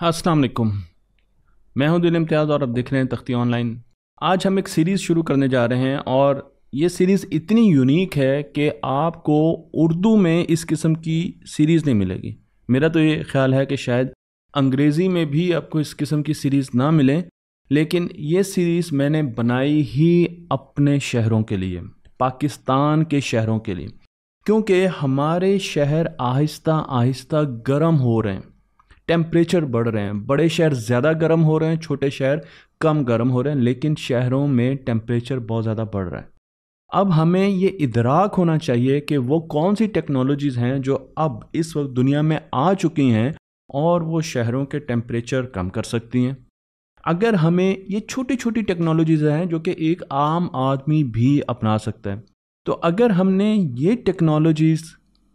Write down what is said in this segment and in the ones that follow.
हाँ, असलकुम मैं हूं दिल इम्तियाज़ और आप देख रहे हैं तख्ती ऑनलाइन आज हम एक सीरीज़ शुरू करने जा रहे हैं और ये सीरीज़ इतनी यूनिक है कि आपको उर्दू में इस किस्म की सीरीज़ नहीं मिलेगी मेरा तो ये ख्याल है कि शायद अंग्रेज़ी में भी आपको इस किस्म की सीरीज़ ना मिले लेकिन ये सीरीज़ मैंने बनाई ही अपने शहरों के लिए पाकिस्तान के शहरों के लिए क्योंकि हमारे शहर आहिस्ता आहिस्ता गर्म हो रहे हैं टेम्परेचर बढ़ रहे हैं बड़े शहर ज़्यादा गर्म हो रहे हैं छोटे शहर कम गर्म हो रहे हैं लेकिन शहरों में टेम्परेचर बहुत ज़्यादा बढ़ रहा है अब हमें ये इदराक होना चाहिए कि वो कौन सी टेक्नोलॉजीज़ हैं जो अब इस वक्त दुनिया में आ चुकी हैं और वो शहरों के टेम्परेचर कम कर सकती हैं अगर हमें ये छोटी छोटी टेक्नोलॉजीज़ हैं जो कि एक आम आदमी भी अपना सकता है तो अगर हमने ये टेक्नोलॉजीज़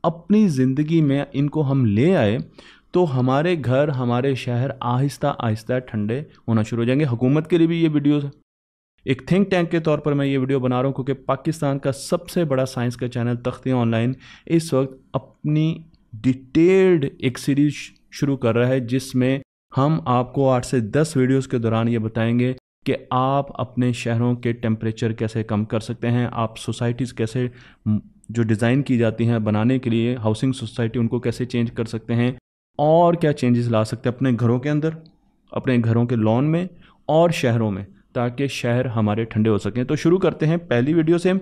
अपनी ज़िंदगी में इनको हम ले आए तो हमारे घर हमारे शहर आहिस्ता आहिस्ता ठंडे होना शुरू हो जाएंगे हुकूमत के लिए भी ये वीडियो एक थिंक टैंक के तौर पर मैं ये वीडियो बना रहा हूँ क्योंकि पाकिस्तान का सबसे बड़ा साइंस का चैनल तख्ती ऑनलाइन इस वक्त अपनी डिटेल्ड एक सीरीज शुरू कर रहा है जिसमें हम आपको आठ से दस वीडियोज़ के दौरान ये बताएंगे कि आप अपने शहरों के टेम्परेचर कैसे कम कर सकते हैं आप सोसाइटीज़ कैसे जो डिज़ाइन की जाती हैं बनाने के लिए हाउसिंग सोसाइटी उनको कैसे चेंज कर सकते हैं और क्या चेंजेस ला सकते हैं अपने घरों के अंदर अपने घरों के लॉन में और शहरों में ताकि शहर हमारे ठंडे हो सकें तो शुरू करते हैं पहली वीडियो से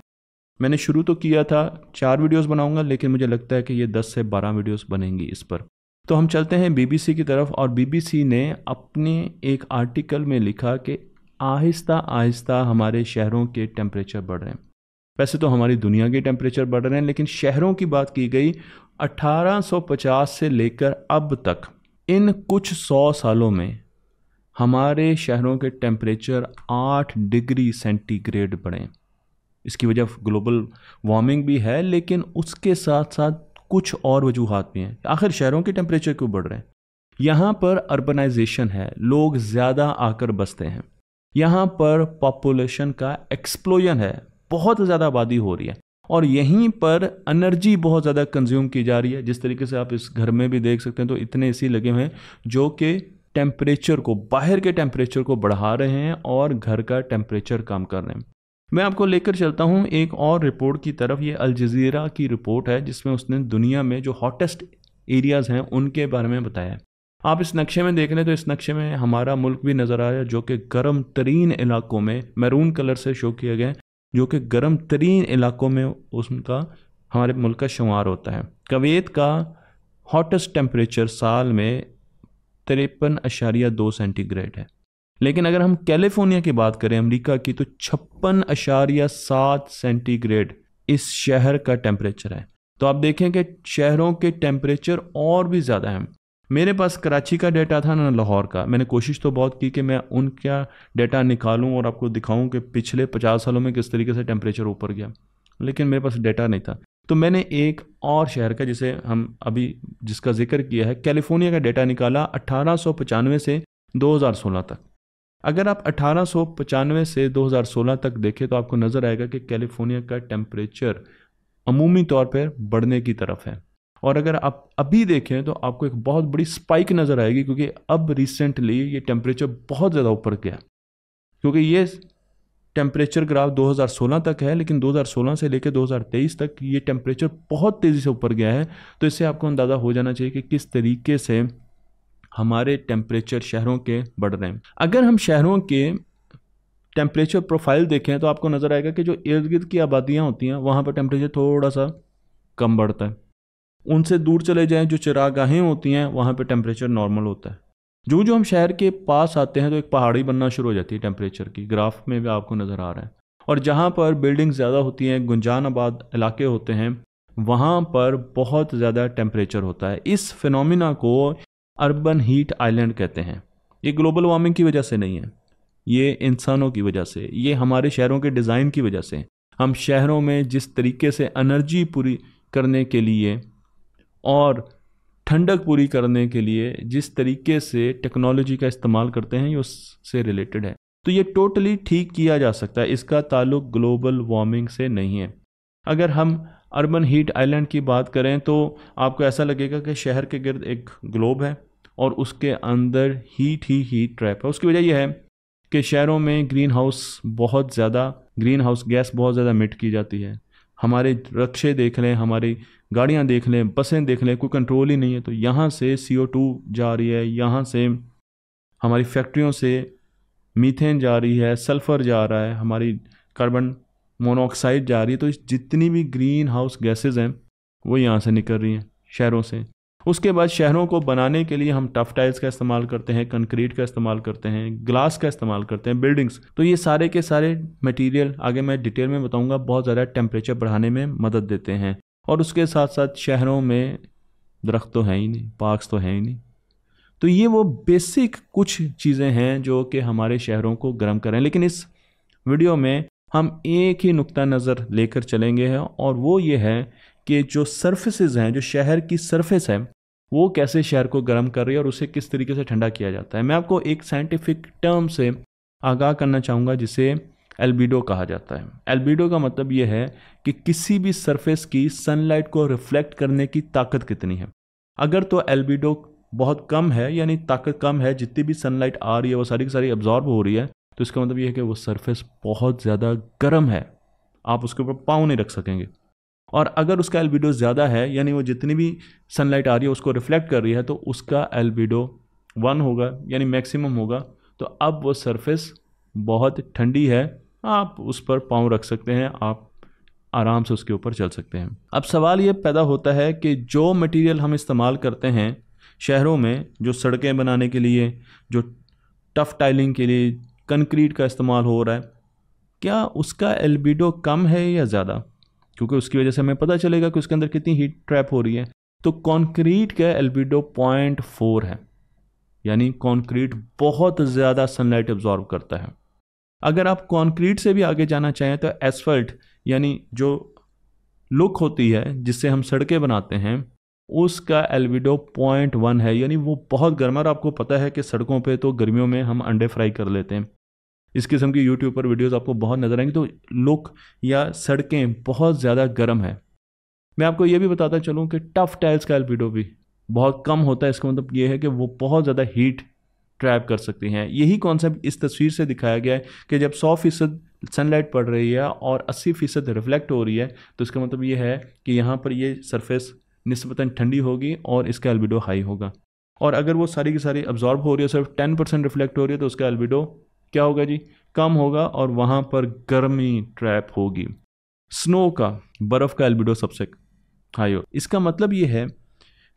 मैंने शुरू तो किया था चार वीडियोस बनाऊंगा लेकिन मुझे लगता है कि ये दस से बारह वीडियोस बनेंगी इस पर तो हम चलते हैं बीबीसी की तरफ और बीबीसी ने अपने एक आर्टिकल में लिखा कि आहिस्ता आहिस्ता हमारे शहरों के टेम्परेचर बढ़ रहे हैं वैसे तो हमारी दुनिया के टेम्परेचर बढ़ रहे हैं लेकिन शहरों की बात की गई 1850 से लेकर अब तक इन कुछ सौ सालों में हमारे शहरों के टेम्परेचर आठ डिग्री सेंटीग्रेड बढ़े इसकी वजह ग्लोबल वार्मिंग भी है लेकिन उसके साथ साथ कुछ और वजूहत भी हैं आखिर शहरों के टेम्परेचर क्यों बढ़ रहे हैं यहाँ पर अर्बनाइजेशन है लोग ज़्यादा आकर बसते हैं यहाँ पर पॉपुलेशन का एक्सप्लोजन है बहुत ज़्यादा आबादी हो रही है और यहीं पर एनर्जी बहुत ज़्यादा कंज्यूम की जा रही है जिस तरीके से आप इस घर में भी देख सकते हैं तो इतने ए लगे हुए हैं जो कि टेम्परेचर को बाहर के टेम्परेचर को बढ़ा रहे हैं और घर का टेम्परेचर कम कर रहे हैं मैं आपको लेकर चलता हूँ एक और रिपोर्ट की तरफ ये अल जजीरा की रिपोर्ट है जिसमें उसने दुनिया में जो हॉटेस्ट एरियाज़ हैं उनके बारे में बताया आप इस नक्शे में देख लें तो इस नक्शे में हमारा मुल्क भी नज़र आया जो कि गर्म तरीन इलाकों में मैरून कलर से शो किया गया जो कि गर्म तरीन इलाकों में उसका हमारे मुल्क का शुमार होता है कवेत का हॉटेस्ट टेम्परेचर साल में तिरपन अशारिया दो सेंटीग्रेड है लेकिन अगर हम कैलिफोर्निया की बात करें अमेरिका की तो छप्पन अशारिया सात सेंटीग्रेड इस शहर का टेम्परेचर है तो आप देखें कि शहरों के टेम्परेचर और भी ज़्यादा हैं मेरे पास कराची का डाटा था ना लाहौर का मैंने कोशिश तो बहुत की कि मैं उनका डाटा निकालूं और आपको दिखाऊं कि पिछले पचास सालों में किस तरीके से टेम्परेचर ऊपर गया लेकिन मेरे पास डाटा नहीं था तो मैंने एक और शहर का जिसे हम अभी जिसका जिक्र किया है कैलिफोर्निया का डेटा निकाला अट्ठारह से 2016 तक अगर आप अट्ठारह से 2016 तक देखें तो आपको नज़र आएगा कि कैलिफोर्निया का टेम्परेचर अमूमी तौर पर बढ़ने की तरफ है और अगर आप अभी देखें तो आपको एक बहुत बड़ी स्पाइक नज़र आएगी क्योंकि अब रिसेंटली ये टेम्परेचर बहुत ज़्यादा ऊपर गया क्योंकि ये टेम्परेचर ग्राफ 2016 तक है लेकिन 2016 से लेकर 2023 तक ये टेम्परेचर बहुत तेज़ी से ऊपर गया है तो इससे आपको अंदाज़ा हो जाना चाहिए कि किस तरीके से हमारे टेम्परेचर शहरों के बढ़ रहे हैं अगर हम शहरों के टेम्परेचर प्रोफाइल देखें तो आपको नज़र आएगा कि जो इर्द गिर्द की आबादियाँ होती हैं वहाँ पर टेम्परेचर थोड़ा सा कम बढ़ता है उनसे दूर चले जाएं जो चिरागाहें होती हैं वहाँ पे टेम्परेचर नॉर्मल होता है जो जो हम शहर के पास आते हैं तो एक पहाड़ी बनना शुरू हो जाती है टेम्परेचर की ग्राफ में भी आपको नज़र आ रहा है और जहाँ पर बिल्डिंग ज़्यादा होती हैं गुंजान आबाद इलाके होते हैं वहाँ पर बहुत ज़्यादा टेम्परेचर होता है इस फिनोमिना को अर्बन हीट आइलैंड कहते हैं ये ग्लोबल वार्मिंग की वजह से नहीं है ये इंसानों की वजह से ये हमारे शहरों के डिज़ाइन की वजह से हम शहरों में जिस तरीके से एनर्जी पूरी करने के लिए और ठंडक पूरी करने के लिए जिस तरीके से टेक्नोलॉजी का इस्तेमाल करते हैं ये उससे रिलेटेड है तो ये टोटली ठीक किया जा सकता है इसका ताल्लुक ग्लोबल वार्मिंग से नहीं है अगर हम अर्बन हीट आइलैंड की बात करें तो आपको ऐसा लगेगा कि शहर के गिर्द एक ग्लोब है और उसके अंदर हीट ही हीट ट्रैप है उसकी वजह यह है कि शहरों में ग्रीन हाउस बहुत ज़्यादा ग्रीन हाउस गैस बहुत ज़्यादा मिट की जाती है हमारे रक्षे देख लें हमारी गाड़ियाँ देख लें बसें देख लें कोई कंट्रोल ही नहीं है तो यहाँ से सी ओ टू जा रही है यहाँ से हमारी फैक्ट्रियों से मीथेन जा रही है सल्फ़र जा रहा है हमारी कार्बन मोनोऑक्साइड जा रही है तो इस जितनी भी ग्रीन हाउस गैसेज हैं वो यहाँ से निकल रही हैं शहरों से उसके बाद शहरों को बनाने के लिए हम टफ टाइल्स का इस्तेमाल करते हैं कंक्रीट का इस्तेमाल करते हैं ग्लास का इस्तेमाल करते हैं बिल्डिंग्स तो ये सारे के सारे मटेरियल आगे मैं डिटेल में बताऊंगा बहुत ज़्यादा टेम्परेचर बढ़ाने में मदद देते हैं और उसके साथ साथ शहरों में दरख्त तो हैं ही नहीं पार्कस तो हैं ही नहीं तो ये वो बेसिक कुछ चीज़ें हैं जो कि हमारे शहरों को गर्म करें लेकिन इस वीडियो में हम एक ही नुक्ता नज़र लेकर चलेंगे हैं और वो ये है कि जो सर्फेसेज हैं जो शहर की सरफेस है वो कैसे शहर को गर्म कर रही है और उसे किस तरीके से ठंडा किया जाता है मैं आपको एक साइंटिफिक टर्म से आगाह करना चाहूँगा जिसे एल्बिडो कहा जाता है एल्बिडो का मतलब यह है कि किसी भी सरफेस की सनलाइट को रिफ्लेक्ट करने की ताकत कितनी है अगर तो एल्बिडो बहुत कम है यानी ताकत कम है जितनी भी सनलाइट आ रही है वो सारी की सारी एब्जॉर्ब हो रही है तो इसका मतलब ये है कि वो सरफेस बहुत ज़्यादा गर्म है आप उसके ऊपर पाँव नहीं रख सकेंगे और अगर उसका एल्बिडो ज़्यादा है यानी वो जितनी भी सनलाइट आ रही है उसको रिफ्लेक्ट कर रही है तो उसका एल्बिडो वन होगा यानी मैक्सिमम होगा तो अब वो सरफेस बहुत ठंडी है आप उस पर पाँव रख सकते हैं आप आराम से उसके ऊपर चल सकते हैं अब सवाल ये पैदा होता है कि जो मटेरियल हम इस्तेमाल करते हैं शहरों में जो सड़कें बनाने के लिए जो टफ़ टाइलिंग के लिए कंक्रीट का इस्तेमाल हो रहा है क्या उसका एल्बिडो कम है या ज़्यादा क्योंकि उसकी वजह से हमें पता चलेगा कि उसके अंदर कितनी हीट ट्रैप हो रही है तो कंक्रीट का एल्बिडो पॉइंट फोर है यानी कंक्रीट बहुत ज़्यादा सनलाइट एब्जॉर्ब करता है अगर आप कंक्रीट से भी आगे जाना चाहें तो एसफल्ट यानी जो लुक होती है जिससे हम सड़कें बनाते हैं उसका एलविडो पॉइंट वन है यानी वो बहुत गर्म और आपको पता है कि सड़कों पे तो गर्मियों में हम अंडे फ्राई कर लेते हैं इस किस्म की यूट्यूब पर वीडियोस आपको बहुत नज़र आएंगी तो लुक या सड़कें बहुत ज़्यादा गर्म है मैं आपको ये भी बताता चलूँ कि टफ़ टाइल्स का एलविडो भी बहुत कम होता है इसका मतलब ये है कि वो बहुत ज़्यादा हीट ट्रैप कर सकती हैं यही कॉन्सेप्ट इस तस्वीर से दिखाया गया है कि जब सौ फीसद सनलाइट पड़ रही है और अस्सी फ़ीसद रिफ्लेक्ट हो रही है तो इसका मतलब ये है कि यहाँ पर ये सरफेस नस्बता ठंडी होगी और इसका एल्बिडो हाई होगा और अगर वो सारी की सारी अब्जॉर्ब हो रही है सिर्फ टेन परसेंट रिफ्लेक्ट हो रही है तो उसका एल्बिडो क्या होगा जी कम होगा और वहाँ पर गर्मी ट्रैप होगी स्नो का बर्फ़ का एल्बिडो सबसे हाई हो इसका मतलब ये है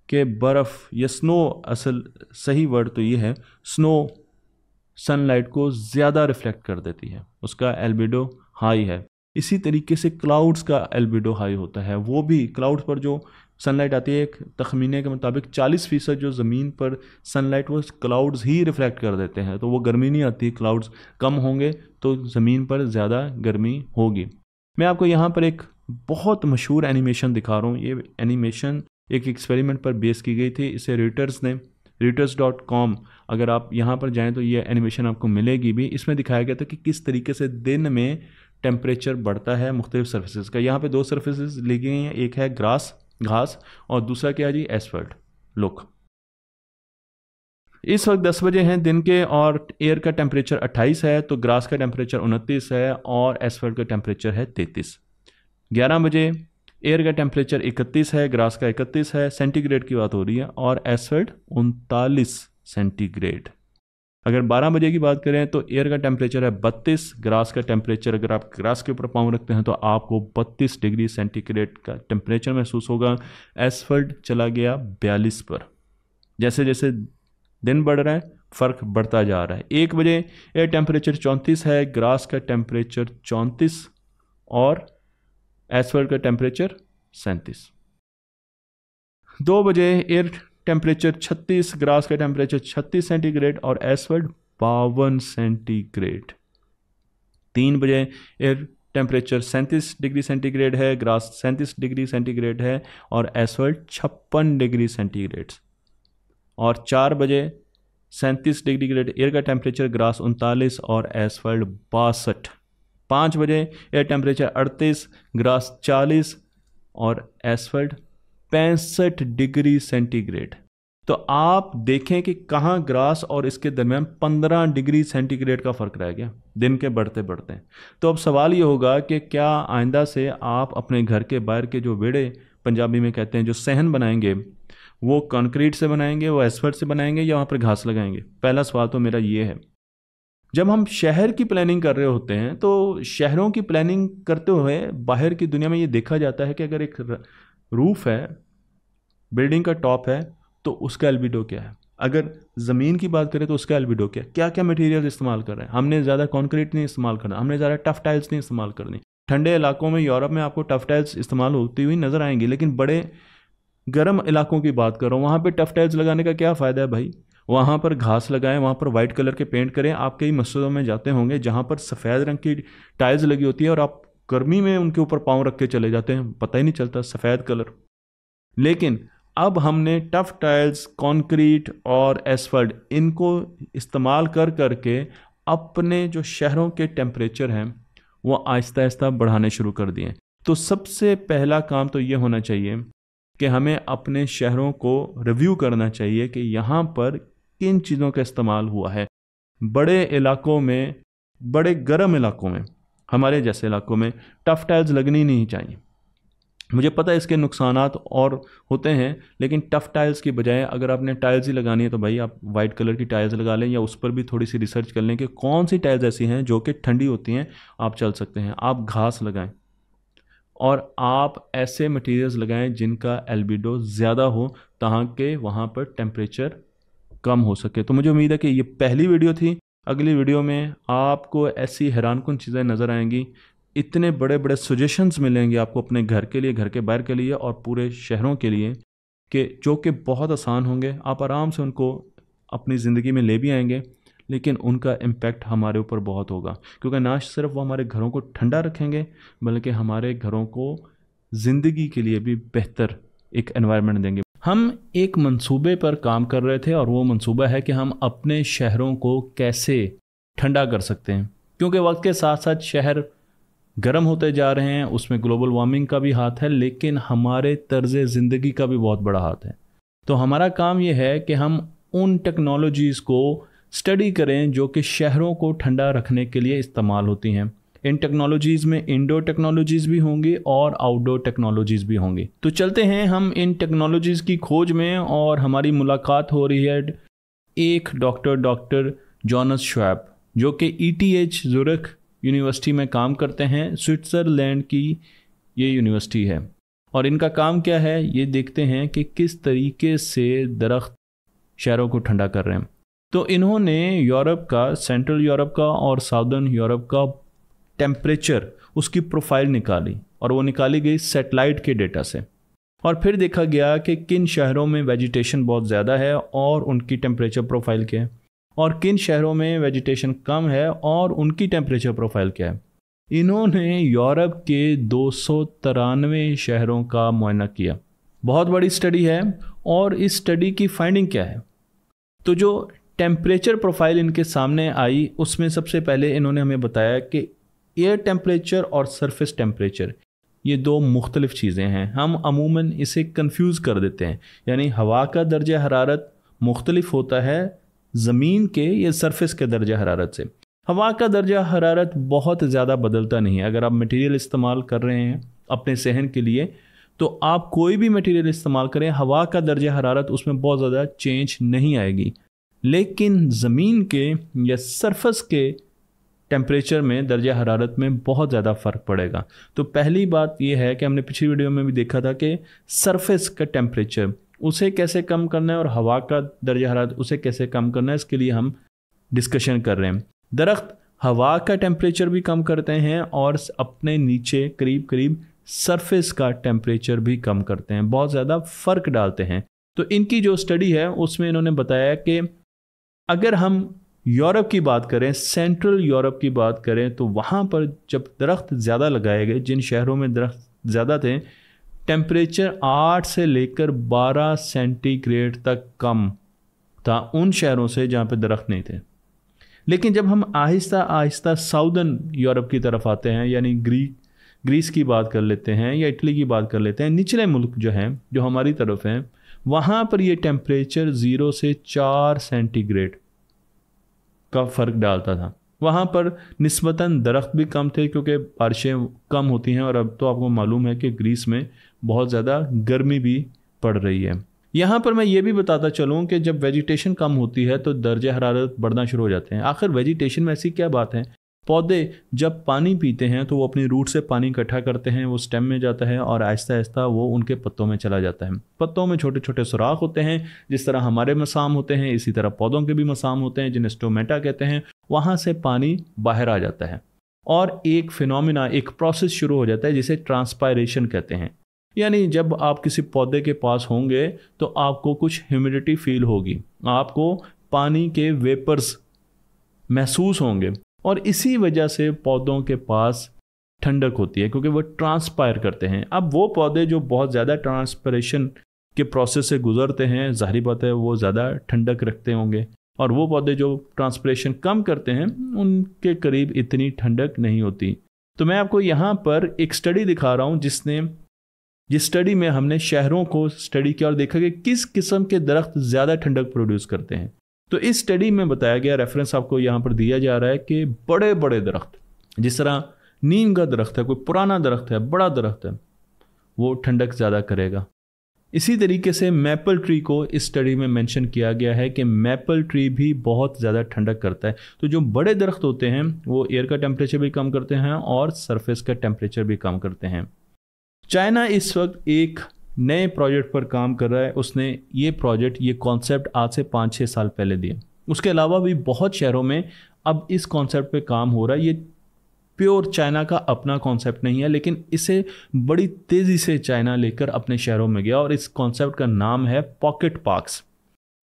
कि बर्फ़ या स्नो असल सही वर्ड तो ये है स्नो सनलाइट को ज़्यादा रिफ्लेक्ट कर देती है उसका एल्बिडो हाई है इसी तरीके से क्लाउड्स का एल्बिडो हाई होता है वो भी क्लाउड्स पर जो सनलाइट आती है एक तखमीने के मुताबिक 40 फ़ीसद जो ज़मीन पर सनलाइट वो क्लाउड्स ही रिफ्लेक्ट कर देते हैं तो वो गर्मी नहीं आती क्लाउड्स कम होंगे तो ज़मीन पर ज़्यादा गर्मी होगी मैं आपको यहाँ पर एक बहुत मशहूर एनिमेशन दिखा रहा हूँ ये एनिमेशन एक एक्सपेरिमेंट पर बेस की गई थी इसे रिटर्स ने रिटर्स डॉट कॉम अगर आप यहाँ पर जाएँ तो ये एनिमेशन आपको मिलेगी भी इसमें दिखाया गया था कि किस तरीके से दिन में टेम्परेचर बढ़ता है मुख्तलिफ सर्फेसिस का यहाँ पर दो सर्फेसिस ली गई हैं एक है ग्रास घास और दूसरा क्या जी एसफल्ट लुक इस वक्त 10 बजे हैं दिन के और एयर का टेम्परेचर 28 है तो ग्रास का टेम्परेचर 29 है और एसफर्ट का टेम्परेचर है 33 11 बजे एयर का टेम्परेचर 31 है ग्रास का 31 है सेंटीग्रेड की बात हो रही है और एसफर्ड उनतालीस सेंटीग्रेड अगर 12 बजे की बात करें तो एयर का टेम्परेचर है 32 ग्रास का टेम्परेचर अगर आप ग्रास के ऊपर पाँव रखते हैं तो आपको 32 डिग्री सेंटीग्रेड का टेम्परेचर महसूस होगा एसफर्ड चला गया 42 पर जैसे जैसे दिन बढ़ रहा है फ़र्क बढ़ता जा रहा है एक बजे एयर टेम्परेचर 34 है ग्रास का टेम्परेचर 34 और एसवर्ड का टेम्परेचर सैंतीस दो बजे एयर टेम्परेचर छत्तीस ग्रास का टेम्परेचर छत्तीस सेंटीग्रेड और एसवर्ड बावन सेंटीग्रेड तीन बजे एयर टेम्परेचर सैंतीस डिग्री सेंटीग्रेड है ग्रास सैंतीस डिग्री सेंटीग्रेड है और एसवर्ड छप्पन डिग्री सेंटीग्रेड और चार बजे सैंतीस डिग्री ग्रेड एयर का टेम्परेचर ग्रास उनतालीस और एसवर्ड बासठ पाँच बजे एयर टेम्परेचर अड़तीस ग्रास चालीस और एसफल्ट पैंसठ डिग्री सेंटीग्रेड तो आप देखें कि कहाँ ग्रास और इसके दरमियान पंद्रह डिग्री सेंटीग्रेड का फ़र्क रह गया दिन के बढ़ते बढ़ते तो अब सवाल ये होगा कि क्या आइंदा से आप अपने घर के बाहर के जो वेड़े पंजाबी में कहते हैं जो सहन बनाएंगे वो कंक्रीट से बनाएंगे वो एसफर्ट से बनाएंगे या वहाँ पर घास लगाएंगे पहला सवाल तो मेरा ये है जब हम शहर की प्लानिंग कर रहे होते हैं तो शहरों की प्लानिंग करते हुए बाहर की दुनिया में ये देखा जाता है कि अगर एक रूफ़ है बिल्डिंग का टॉप है तो उसका एल्बिडो क्या है अगर ज़मीन की बात करें तो उसका एल्बिडो क्या क्या क्या मटेरियल इस्तेमाल कर रहे हैं हमने ज़्यादा कॉन्क्रीट नहीं इस्तेमाल करना हमने ज़्यादा टफ टाइल्स नहीं इस्तेमाल करनी ठंडे इलाकों में यूरोप में आपको टफ टाइल्स इस्तेमाल होती हुई नज़र आएंगी लेकिन बड़े गर्म इलाकों की बात करो वहाँ पे टफ टाइल्स लगाने का क्या फ़ायदा है भाई वहाँ पर घास लगाएं वहाँ पर वाइट कलर के पेंट करें आप कई मस्जिदों में जाते होंगे जहाँ पर सफ़ेद रंग की टाइल्स लगी होती है और आप गर्मी में उनके ऊपर पाँव रख के चले जाते हैं पता ही नहीं चलता सफ़ेद कलर लेकिन अब हमने टफ टाइल्स कॉन्क्रीट और एसफर्ड इनको इस्तेमाल कर करके अपने जो शहरों के टेम्परेचर हैं वो आहिस्ता आहिस्ता बढ़ाने शुरू कर दिए तो सबसे पहला काम तो ये होना चाहिए कि हमें अपने शहरों को रिव्यू करना चाहिए कि यहाँ पर किन चीज़ों का इस्तेमाल हुआ है बड़े इलाकों में बड़े गर्म इलाकों में हमारे जैसे इलाकों में टफ टाइल्स लगनी नहीं चाहिए मुझे पता है इसके नुकसान और होते हैं लेकिन टफ़ टाइल्स की बजाय अगर आपने टाइल्स ही लगानी है तो भाई आप वाइट कलर की टाइल्स लगा लें या उस पर भी थोड़ी सी रिसर्च कर लें कि कौन सी टाइल्स ऐसी हैं जो कि ठंडी होती हैं आप चल सकते हैं आप घास लगाएं और आप ऐसे मटेरियल्स लगाएं जिनका एल्बिडो ज़्यादा हो ताकि वहाँ पर टेम्परेचर कम हो सके तो मुझे उम्मीद है कि ये पहली वीडियो थी अगली वीडियो में आपको ऐसी हैरान कन चीज़ें नज़र आएंगी इतने बड़े बड़े सजेशंस मिलेंगे आपको अपने घर के लिए घर के बाहर के लिए और पूरे शहरों के लिए कि जो कि बहुत आसान होंगे आप आराम से उनको अपनी ज़िंदगी में ले भी आएंगे लेकिन उनका इम्पेक्ट हमारे ऊपर बहुत होगा क्योंकि ना सिर्फ वो हमारे घरों को ठंडा रखेंगे बल्कि हमारे घरों को ज़िंदगी के लिए भी बेहतर एक एनवायरनमेंट देंगे हम एक मंसूबे पर काम कर रहे थे और वो मंसूबा है कि हम अपने शहरों को कैसे ठंडा कर सकते हैं क्योंकि वक्त के साथ साथ शहर गर्म होते जा रहे हैं उसमें ग्लोबल वार्मिंग का भी हाथ है लेकिन हमारे तर्ज ज़िंदगी का भी बहुत बड़ा हाथ है तो हमारा काम यह है कि हम उन टेक्नोलॉजीज़ को स्टडी करें जो कि शहरों को ठंडा रखने के लिए इस्तेमाल होती हैं इन टेक्नोलॉजीज में इंडोर टेक्नोलॉजीज भी होंगी और आउटडोर टेक्नोलॉजीज भी होंगी तो चलते हैं हम इन टेक्नोलॉजीज की खोज में और हमारी मुलाकात हो रही है एक डॉक्टर डॉक्टर जॉनस श्वैप जो कि E T H Zurich university में काम करते हैं स्विट्ज़रलैंड की ये यूनिवर्सिटी है और इनका काम क्या है ये देखते हैं कि किस तरीके से दरख्त शहरों को ठंडा कर रहे हैं तो इन्होंने यूरोप का सेंट्रल यूरोप का और साउदर्न यूरोप का टेम्परेचर उसकी प्रोफाइल निकाली और वो निकाली गई सेटेलाइट के डेटा से और फिर देखा गया कि किन शहरों में वेजिटेशन बहुत ज़्यादा है और उनकी टेम्परेचर प्रोफाइल क्या है और किन शहरों में वेजिटेशन कम है और उनकी टेम्परेचर प्रोफाइल क्या है इन्होंने यूरोप के दो शहरों का मुआयना किया बहुत बड़ी स्टडी है और इस स्टडी की फाइंडिंग क्या है तो जो टेम्परेचर प्रोफाइल इनके सामने आई उसमें सबसे पहले इन्होंने हमें बताया कि एयर टेम्परेचर और सरफेस टेम्परेचर ये दो मुख्तलिफ चीज़ें हैं हम अमूमन इसे कन्फ्यूज़ कर देते हैं यानी हवा का दर्ज हरारत मुख्तलिफ होता है ज़मीन के या सरफेस के दर्ज हरारत से हवा का दर्जा हरारत बहुत ज़्यादा बदलता नहीं है अगर आप मटेरियल इस्तेमाल कर रहे हैं अपने सहन के लिए तो आप कोई भी मटेरियल इस्तेमाल करें हवा का दर्जा हरारत उसमें बहुत ज़्यादा चेंज नहीं आएगी लेकिन ज़मीन के या सरफस के टेम्परेचर में दर्ज हरारत में बहुत ज़्यादा फ़र्क पड़ेगा तो पहली बात यह है कि हमने पिछली वीडियो में भी देखा था कि सरफेस का टेम्परेचर उसे कैसे कम करना है और हवा का दर्ज हरारत उसे कैसे कम करना है इसके लिए हम डिस्कशन कर रहे हैं दरख्त हवा का टेम्परेचर भी कम करते हैं और अपने नीचे करीब करीब सरफेस का टेम्परेचर भी कम करते हैं बहुत ज़्यादा फ़र्क डालते हैं तो इनकी जो स्टडी है उसमें इन्होंने बताया कि अगर हम यूरोप की बात करें सेंट्रल यूरोप की बात करें तो वहाँ पर जब दरख्त ज़्यादा लगाए गए जिन शहरों में दरख्त ज़्यादा थे टेम्परेचर आठ से लेकर बारह सेंटीग्रेड तक कम था उन शहरों से जहाँ पर दरख्त नहीं थे लेकिन जब हम आहिस्ता आहिस्ता साउदर्न यूरोप की तरफ आते हैं यानी ग्रीक ग्रीस की बात कर लेते हैं या इटली की बात कर लेते हैं निचले मुल्क जो हैं जो हमारी तरफ हैं वहाँ पर ये टेम्परेचर ज़ीरो से चार सेंटीग्रेड का फ़र्क डालता था वहाँ पर नस्बता दरख्त भी कम थे क्योंकि बारिशें कम होती हैं और अब तो आपको मालूम है कि ग्रीस में बहुत ज़्यादा गर्मी भी पड़ रही है यहाँ पर मैं ये भी बताता चलूँ कि जब वेजिटेशन कम होती है तो दर्ज हरारत बढ़ना शुरू हो जाते हैं आखिर वेजिटेशन में ऐसी क्या बात है पौधे जब पानी पीते हैं तो वो अपनी रूट से पानी इकट्ठा करते हैं वो स्टेम में जाता है और आहिस्ता आहिस्ता वो उनके पत्तों में चला जाता है पत्तों में छोटे छोटे सुराख होते हैं जिस तरह हमारे मसाम होते हैं इसी तरह पौधों के भी मसाम होते हैं जिन्हें स्टोमेटा कहते हैं वहाँ से पानी बाहर आ जाता है और एक फिनोमिना एक प्रोसेस शुरू हो जाता है जिसे ट्रांसपायरेशन कहते हैं यानी जब आप किसी पौधे के पास होंगे तो आपको कुछ ह्यूमिडिटी फील होगी आपको पानी के वेपर्स महसूस होंगे और इसी वजह से पौधों के पास ठंडक होती है क्योंकि वह ट्रांसपायर करते हैं अब वो पौधे जो बहुत ज़्यादा ट्रांसपरेशन के प्रोसेस से गुजरते हैं जाहिर बात है वो ज़्यादा ठंडक रखते होंगे और वो पौधे जो ट्रांसपरेशन कम करते हैं उनके करीब इतनी ठंडक नहीं होती तो मैं आपको यहाँ पर एक स्टडी दिखा रहा हूँ जिसने जिस स्टडी में हमने शहरों को स्टडी किया और देखा कि किस किस्म के दरख्त ज़्यादा ठंडक प्रोड्यूस करते हैं तो इस स्टडी में बताया गया रेफरेंस आपको यहाँ पर दिया जा रहा है कि बड़े बड़े दरख्त जिस तरह नीम का दरख्त है कोई पुराना दरख्त है बड़ा दरख्त है वो ठंडक ज़्यादा करेगा इसी तरीके से मैपल ट्री को इस स्टडी में मेंशन किया गया है कि मैपल ट्री भी बहुत ज़्यादा ठंडक करता है तो जो बड़े दरख्त होते हैं वो एयर का टेम्परेचर भी कम करते हैं और सरफेस का टेम्परेचर भी कम करते हैं चाइना इस वक्त एक नए प्रोजेक्ट पर काम कर रहा है उसने ये प्रोजेक्ट ये कॉन्सेप्ट आज से पाँच छः साल पहले दिया उसके अलावा भी बहुत शहरों में अब इस कॉन्सेप्ट पे काम हो रहा है ये प्योर चाइना का अपना कॉन्सेप्ट नहीं है लेकिन इसे बड़ी तेज़ी से चाइना लेकर अपने शहरों में गया और इस कॉन्सेप्ट का नाम है पॉकेट पार्क्स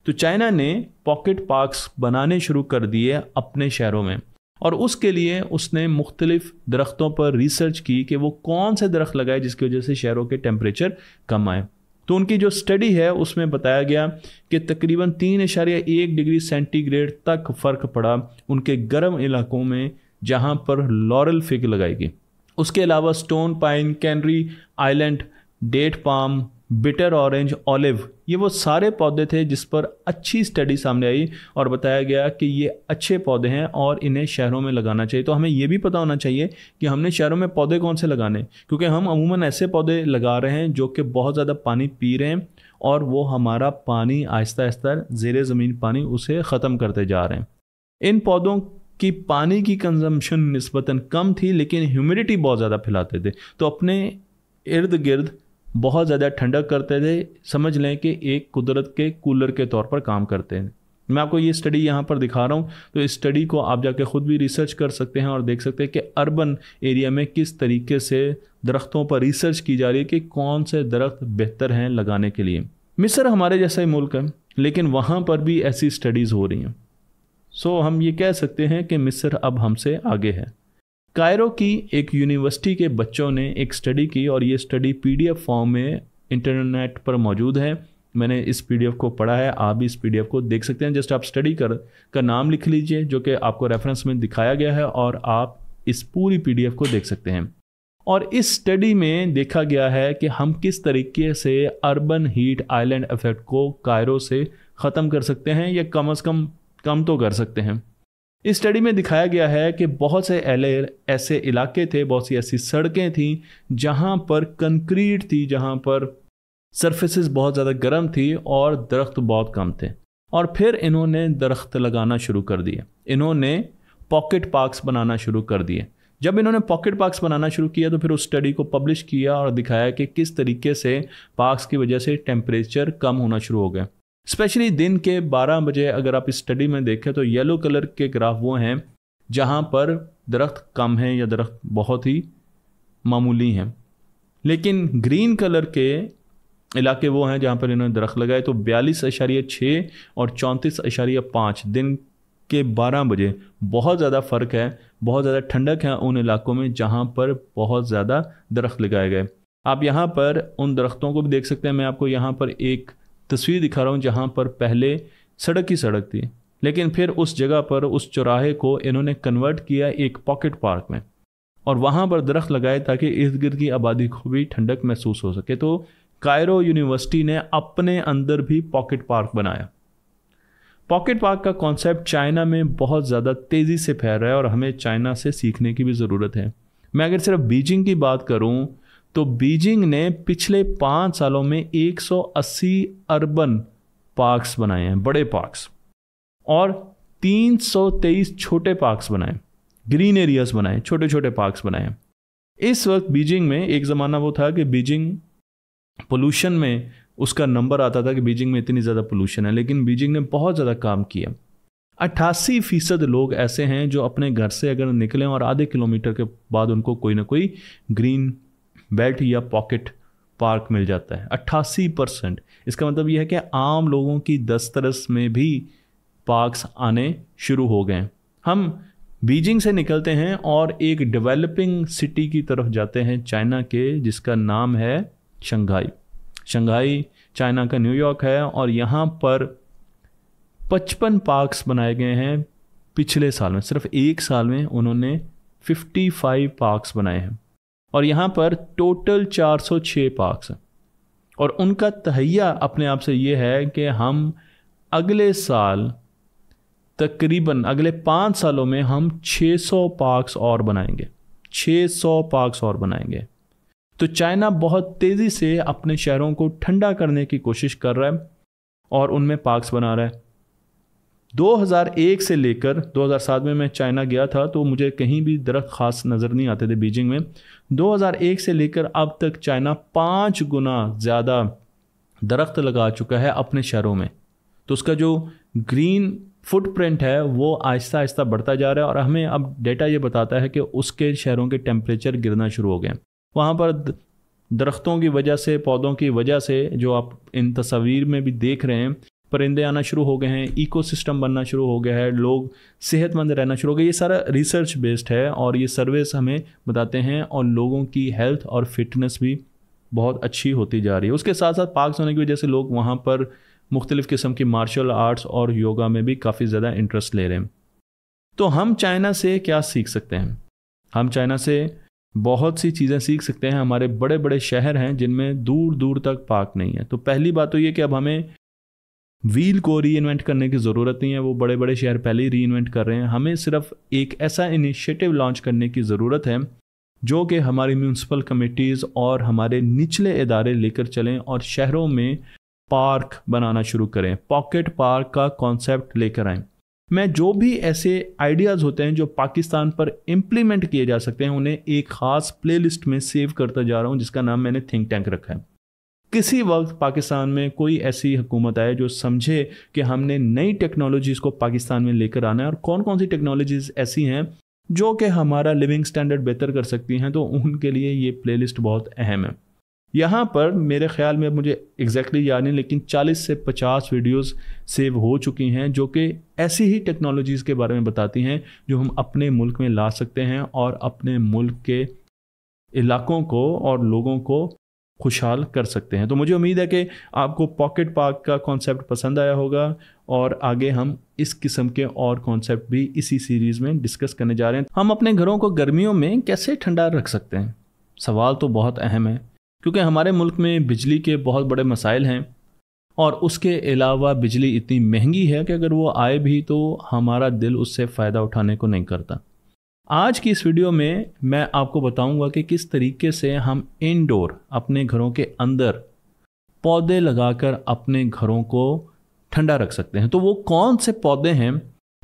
तो चाइना ने पॉकेट पार्क्स बनाने शुरू कर दिए अपने शहरों में और उसके लिए उसने मुख्तलिफ दरख्तों पर रिसर्च की कि वो कौन से दरख्त लगाए जिसकी वजह से शहरों के टेम्परेचर कम आए तो उनकी जो स्टडी है उसमें बताया गया कि तकरीबन तीन इशारिया एक डिग्री सेंटीग्रेड तक फ़र्क पड़ा उनके गर्म इलाकों में जहाँ पर लॉरल फिग लगाएगी उसके अलावा stone pine Canary island date palm bitter orange olive ये वो सारे पौधे थे जिस पर अच्छी स्टडी सामने आई और बताया गया कि ये अच्छे पौधे हैं और इन्हें शहरों में लगाना चाहिए तो हमें ये भी पता होना चाहिए कि हमने शहरों में पौधे कौन से लगाने क्योंकि हम अमूमन ऐसे पौधे लगा रहे हैं जो कि बहुत ज़्यादा पानी पी रहे हैं और वो हमारा पानी आहिस्ता आहिस्ता ज़ेर ज़मीन पानी उसे ख़त्म करते जा रहे हैं इन पौधों कि पानी की कंजम्पशन नस्बता कम थी लेकिन ह्यूमिडिटी बहुत ज़्यादा फैलाते थे तो अपने इर्द गिर्द बहुत ज़्यादा ठंडक करते थे समझ लें कि एक कुदरत के कूलर के तौर पर काम करते हैं मैं आपको ये स्टडी यहाँ पर दिखा रहा हूँ तो इस स्टडी को आप जाके ख़ुद भी रिसर्च कर सकते हैं और देख सकते हैं कि अर्बन एरिया में किस तरीके से दरख्तों पर रिसर्च की जा रही है कि कौन से दरख्त बेहतर हैं लगाने के लिए मिस्र हमारे जैसा ही मुल्क है लेकिन वहाँ पर भी ऐसी स्टडीज़ हो रही हैं सो हम ये कह सकते हैं कि मिस्र अब हमसे आगे है कायरो की एक यूनिवर्सिटी के बच्चों ने एक स्टडी की और ये स्टडी पीडीएफ फॉर्म में इंटरनेट पर मौजूद है मैंने इस पीडीएफ को पढ़ा है आप भी इस पीडीएफ को देख सकते हैं जस्ट आप स्टडी कर का नाम लिख लीजिए जो कि आपको रेफरेंस में दिखाया गया है और आप इस पूरी पीडीएफ को देख सकते हैं और इस स्टडी में देखा गया है कि हम किस तरीके से अर्बन हीट आइलैंड इफेक्ट को कायरों से ख़त्म कर सकते हैं या कम अज़ कम कम तो कर सकते हैं इस स्टडी में दिखाया गया है कि बहुत से ऐसे इलाके थे बहुत सी ऐसी सड़कें थीं जहाँ पर कंक्रीट थी जहाँ पर सरफेसेस बहुत ज़्यादा गर्म थी और दरख्त बहुत कम थे और फिर इन्होंने दरख्त लगाना शुरू कर दिए इन्होंने पॉकेट पार्क्स बनाना शुरू कर दिए जब इन्होंने पॉकेट पार्क्स बनाना शुरू किया तो फिर उस स्टडी को पब्लिश किया और दिखाया कि किस तरीके से पार्क्स की वजह से टेम्परेचर कम होना शुरू हो गया स्पेशली दिन के 12 बजे अगर आप इस स्टडी में देखें तो येलो कलर के ग्राफ वो हैं जहाँ पर दरख्त कम हैं या दरख्त बहुत ही मामूली हैं लेकिन ग्रीन कलर के इलाके वो हैं जहाँ पर इन्होंने दरख्त लगाए तो बयालीस अशारिया छः और चौंतीस अशारिया पाँच दिन के 12 बजे बहुत ज़्यादा फ़र्क है बहुत ज़्यादा ठंडक है उन इलाकों में जहाँ पर बहुत ज़्यादा दरख्त लगाए गए आप यहाँ पर उन दरख्तों को भी देख सकते हैं मैं आपको यहाँ पर एक तस्वीर दिखा रहा हूँ जहाँ पर पहले सड़क ही सड़क थी लेकिन फिर उस जगह पर उस चौराहे को इन्होंने कन्वर्ट किया एक पॉकेट पार्क में और वहाँ पर दरख्त लगाए ताकि इर्द गिर्द की आबादी को भी ठंडक महसूस हो सके तो कायरो यूनिवर्सिटी ने अपने अंदर भी पॉकेट पार्क बनाया पॉकेट पार्क का कॉन्सेप्ट चाइना में बहुत ज़्यादा तेज़ी से फैल रहा है और हमें चाइना से सीखने की भी ज़रूरत है मैं अगर सिर्फ बीजिंग की बात करूँ तो बीजिंग ने पिछले पाँच सालों में 180 अर्बन पार्क्स बनाए हैं बड़े पार्क्स और 323 छोटे पार्क्स बनाए ग्रीन एरियाज बनाए छोटे छोटे पार्क्स बनाए इस वक्त बीजिंग में एक ज़माना वो था कि बीजिंग पोल्यूशन में उसका नंबर आता था कि बीजिंग में इतनी ज़्यादा पोल्यूशन है लेकिन बीजिंग ने बहुत ज़्यादा काम किया अट्ठासी फीसद लोग ऐसे हैं जो अपने घर से अगर निकलें और आधे किलोमीटर के बाद उनको कोई ना कोई ग्रीन बेल्ट या पॉकेट पार्क मिल जाता है अट्ठासी परसेंट इसका मतलब यह है कि आम लोगों की दस्तरस में भी पार्क्स आने शुरू हो गए हम बीजिंग से निकलते हैं और एक डेवलपिंग सिटी की तरफ जाते हैं चाइना के जिसका नाम है शंघाई शंघाई चाइना का न्यूयॉर्क है और यहाँ पर पचपन पार्क्स बनाए गए हैं पिछले साल में सिर्फ एक साल में उन्होंने 55 पार्क्स बनाए हैं और यहाँ पर टोटल 406 पार्क्स हैं और उनका तहिया अपने आप से ये है कि हम अगले साल तकरीबन अगले पाँच सालों में हम 600 पार्क्स और बनाएंगे 600 पार्क्स और बनाएंगे तो चाइना बहुत तेज़ी से अपने शहरों को ठंडा करने की कोशिश कर रहा है और उनमें पार्क्स बना रहा है 2001 से लेकर 2007 में मैं चाइना गया था तो मुझे कहीं भी दरख्त खास नज़र नहीं आते थे बीजिंग में 2001 से लेकर अब तक चाइना पाँच गुना ज़्यादा दरख्त लगा चुका है अपने शहरों में तो उसका जो ग्रीन फुटप्रिंट है वो आहिस्ता आहिस्ता बढ़ता जा रहा है और हमें अब डेटा ये बताता है कि उसके शहरों के टेम्परेचर गिरना शुरू हो गए वहाँ पर दरख्तों की वजह से पौधों की वजह से जो आप इन तस्वीर में भी देख रहे हैं परिंदे आना शुरू हो गए हैं इकोसिस्टम बनना शुरू हो गया है लोग सेहतमंद रहना शुरू हो गया ये सारा रिसर्च बेस्ड है और ये सर्वेस हमें बताते हैं और लोगों की हेल्थ और फिटनेस भी बहुत अच्छी होती जा रही है उसके साथ साथ पार्क होने की वजह से लोग वहाँ पर मुख्तलिफ़ किस्म की मार्शल आर्ट्स और योगा में भी काफ़ी ज़्यादा इंटरेस्ट ले रहे हैं तो हम चाइना से क्या सीख सकते हैं हम चाइना से बहुत सी चीज़ें सीख सकते हैं हमारे बड़े बड़े शहर हैं जिनमें दूर दूर तक पार्क नहीं है तो पहली बात तो ये कि अब हमें व्हील को री इन्वेंट करने की ज़रूरत नहीं है वो बड़े बड़े शहर पहले ही री इन्वेंट कर रहे हैं हमें सिर्फ एक ऐसा इनिशिएटिव लॉन्च करने की ज़रूरत है जो कि हमारी म्यूनसिपल कमेटीज़ और हमारे निचले इदारे लेकर चलें और शहरों में पार्क बनाना शुरू करें पॉकेट पार्क का कॉन्सेप्ट लेकर आएँ मैं जो भी ऐसे आइडियाज़ होते हैं जो पाकिस्तान पर इम्प्लीमेंट किए जा सकते हैं उन्हें एक ख़ास प्लेलिस्ट में सेव करता जा रहा हूँ जिसका नाम मैंने थिंक टैंक रखा है किसी वक्त पाकिस्तान में कोई ऐसी हुकूमत आए जो समझे कि हमने नई टेक्नोलॉजीज़ को पाकिस्तान में लेकर आना है और कौन कौन सी टेक्नोलॉजीज़ ऐसी हैं जो कि हमारा लिविंग स्टैंडर्ड बेहतर कर सकती हैं तो उनके लिए ये प्लेलिस्ट बहुत अहम है यहाँ पर मेरे ख्याल में मुझे एग्जैक्टली exactly याद नहीं लेकिन 40 से 50 वीडियोस सेव हो चुकी हैं जो कि ऐसी ही टेक्नोलॉजीज़ के बारे में बताती हैं जो हम अपने मुल्क में ला सकते हैं और अपने मुल्क के इलाकों को और लोगों को खुशहाल कर सकते हैं तो मुझे उम्मीद है कि आपको पॉकेट पार्क का कॉन्सेप्ट पसंद आया होगा और आगे हम इस किस्म के और कॉन्सेप्ट भी इसी सीरीज़ में डिस्कस करने जा रहे हैं हम अपने घरों को गर्मियों में कैसे ठंडा रख सकते हैं सवाल तो बहुत अहम है क्योंकि हमारे मुल्क में बिजली के बहुत बड़े मसाइल हैं और उसके अलावा बिजली इतनी महंगी है कि अगर वो आए भी तो हमारा दिल उससे फ़ायदा उठाने को नहीं करता आज की इस वीडियो में मैं आपको बताऊंगा कि किस तरीके से हम इनडोर अपने घरों के अंदर पौधे लगाकर अपने घरों को ठंडा रख सकते हैं तो वो कौन से पौधे हैं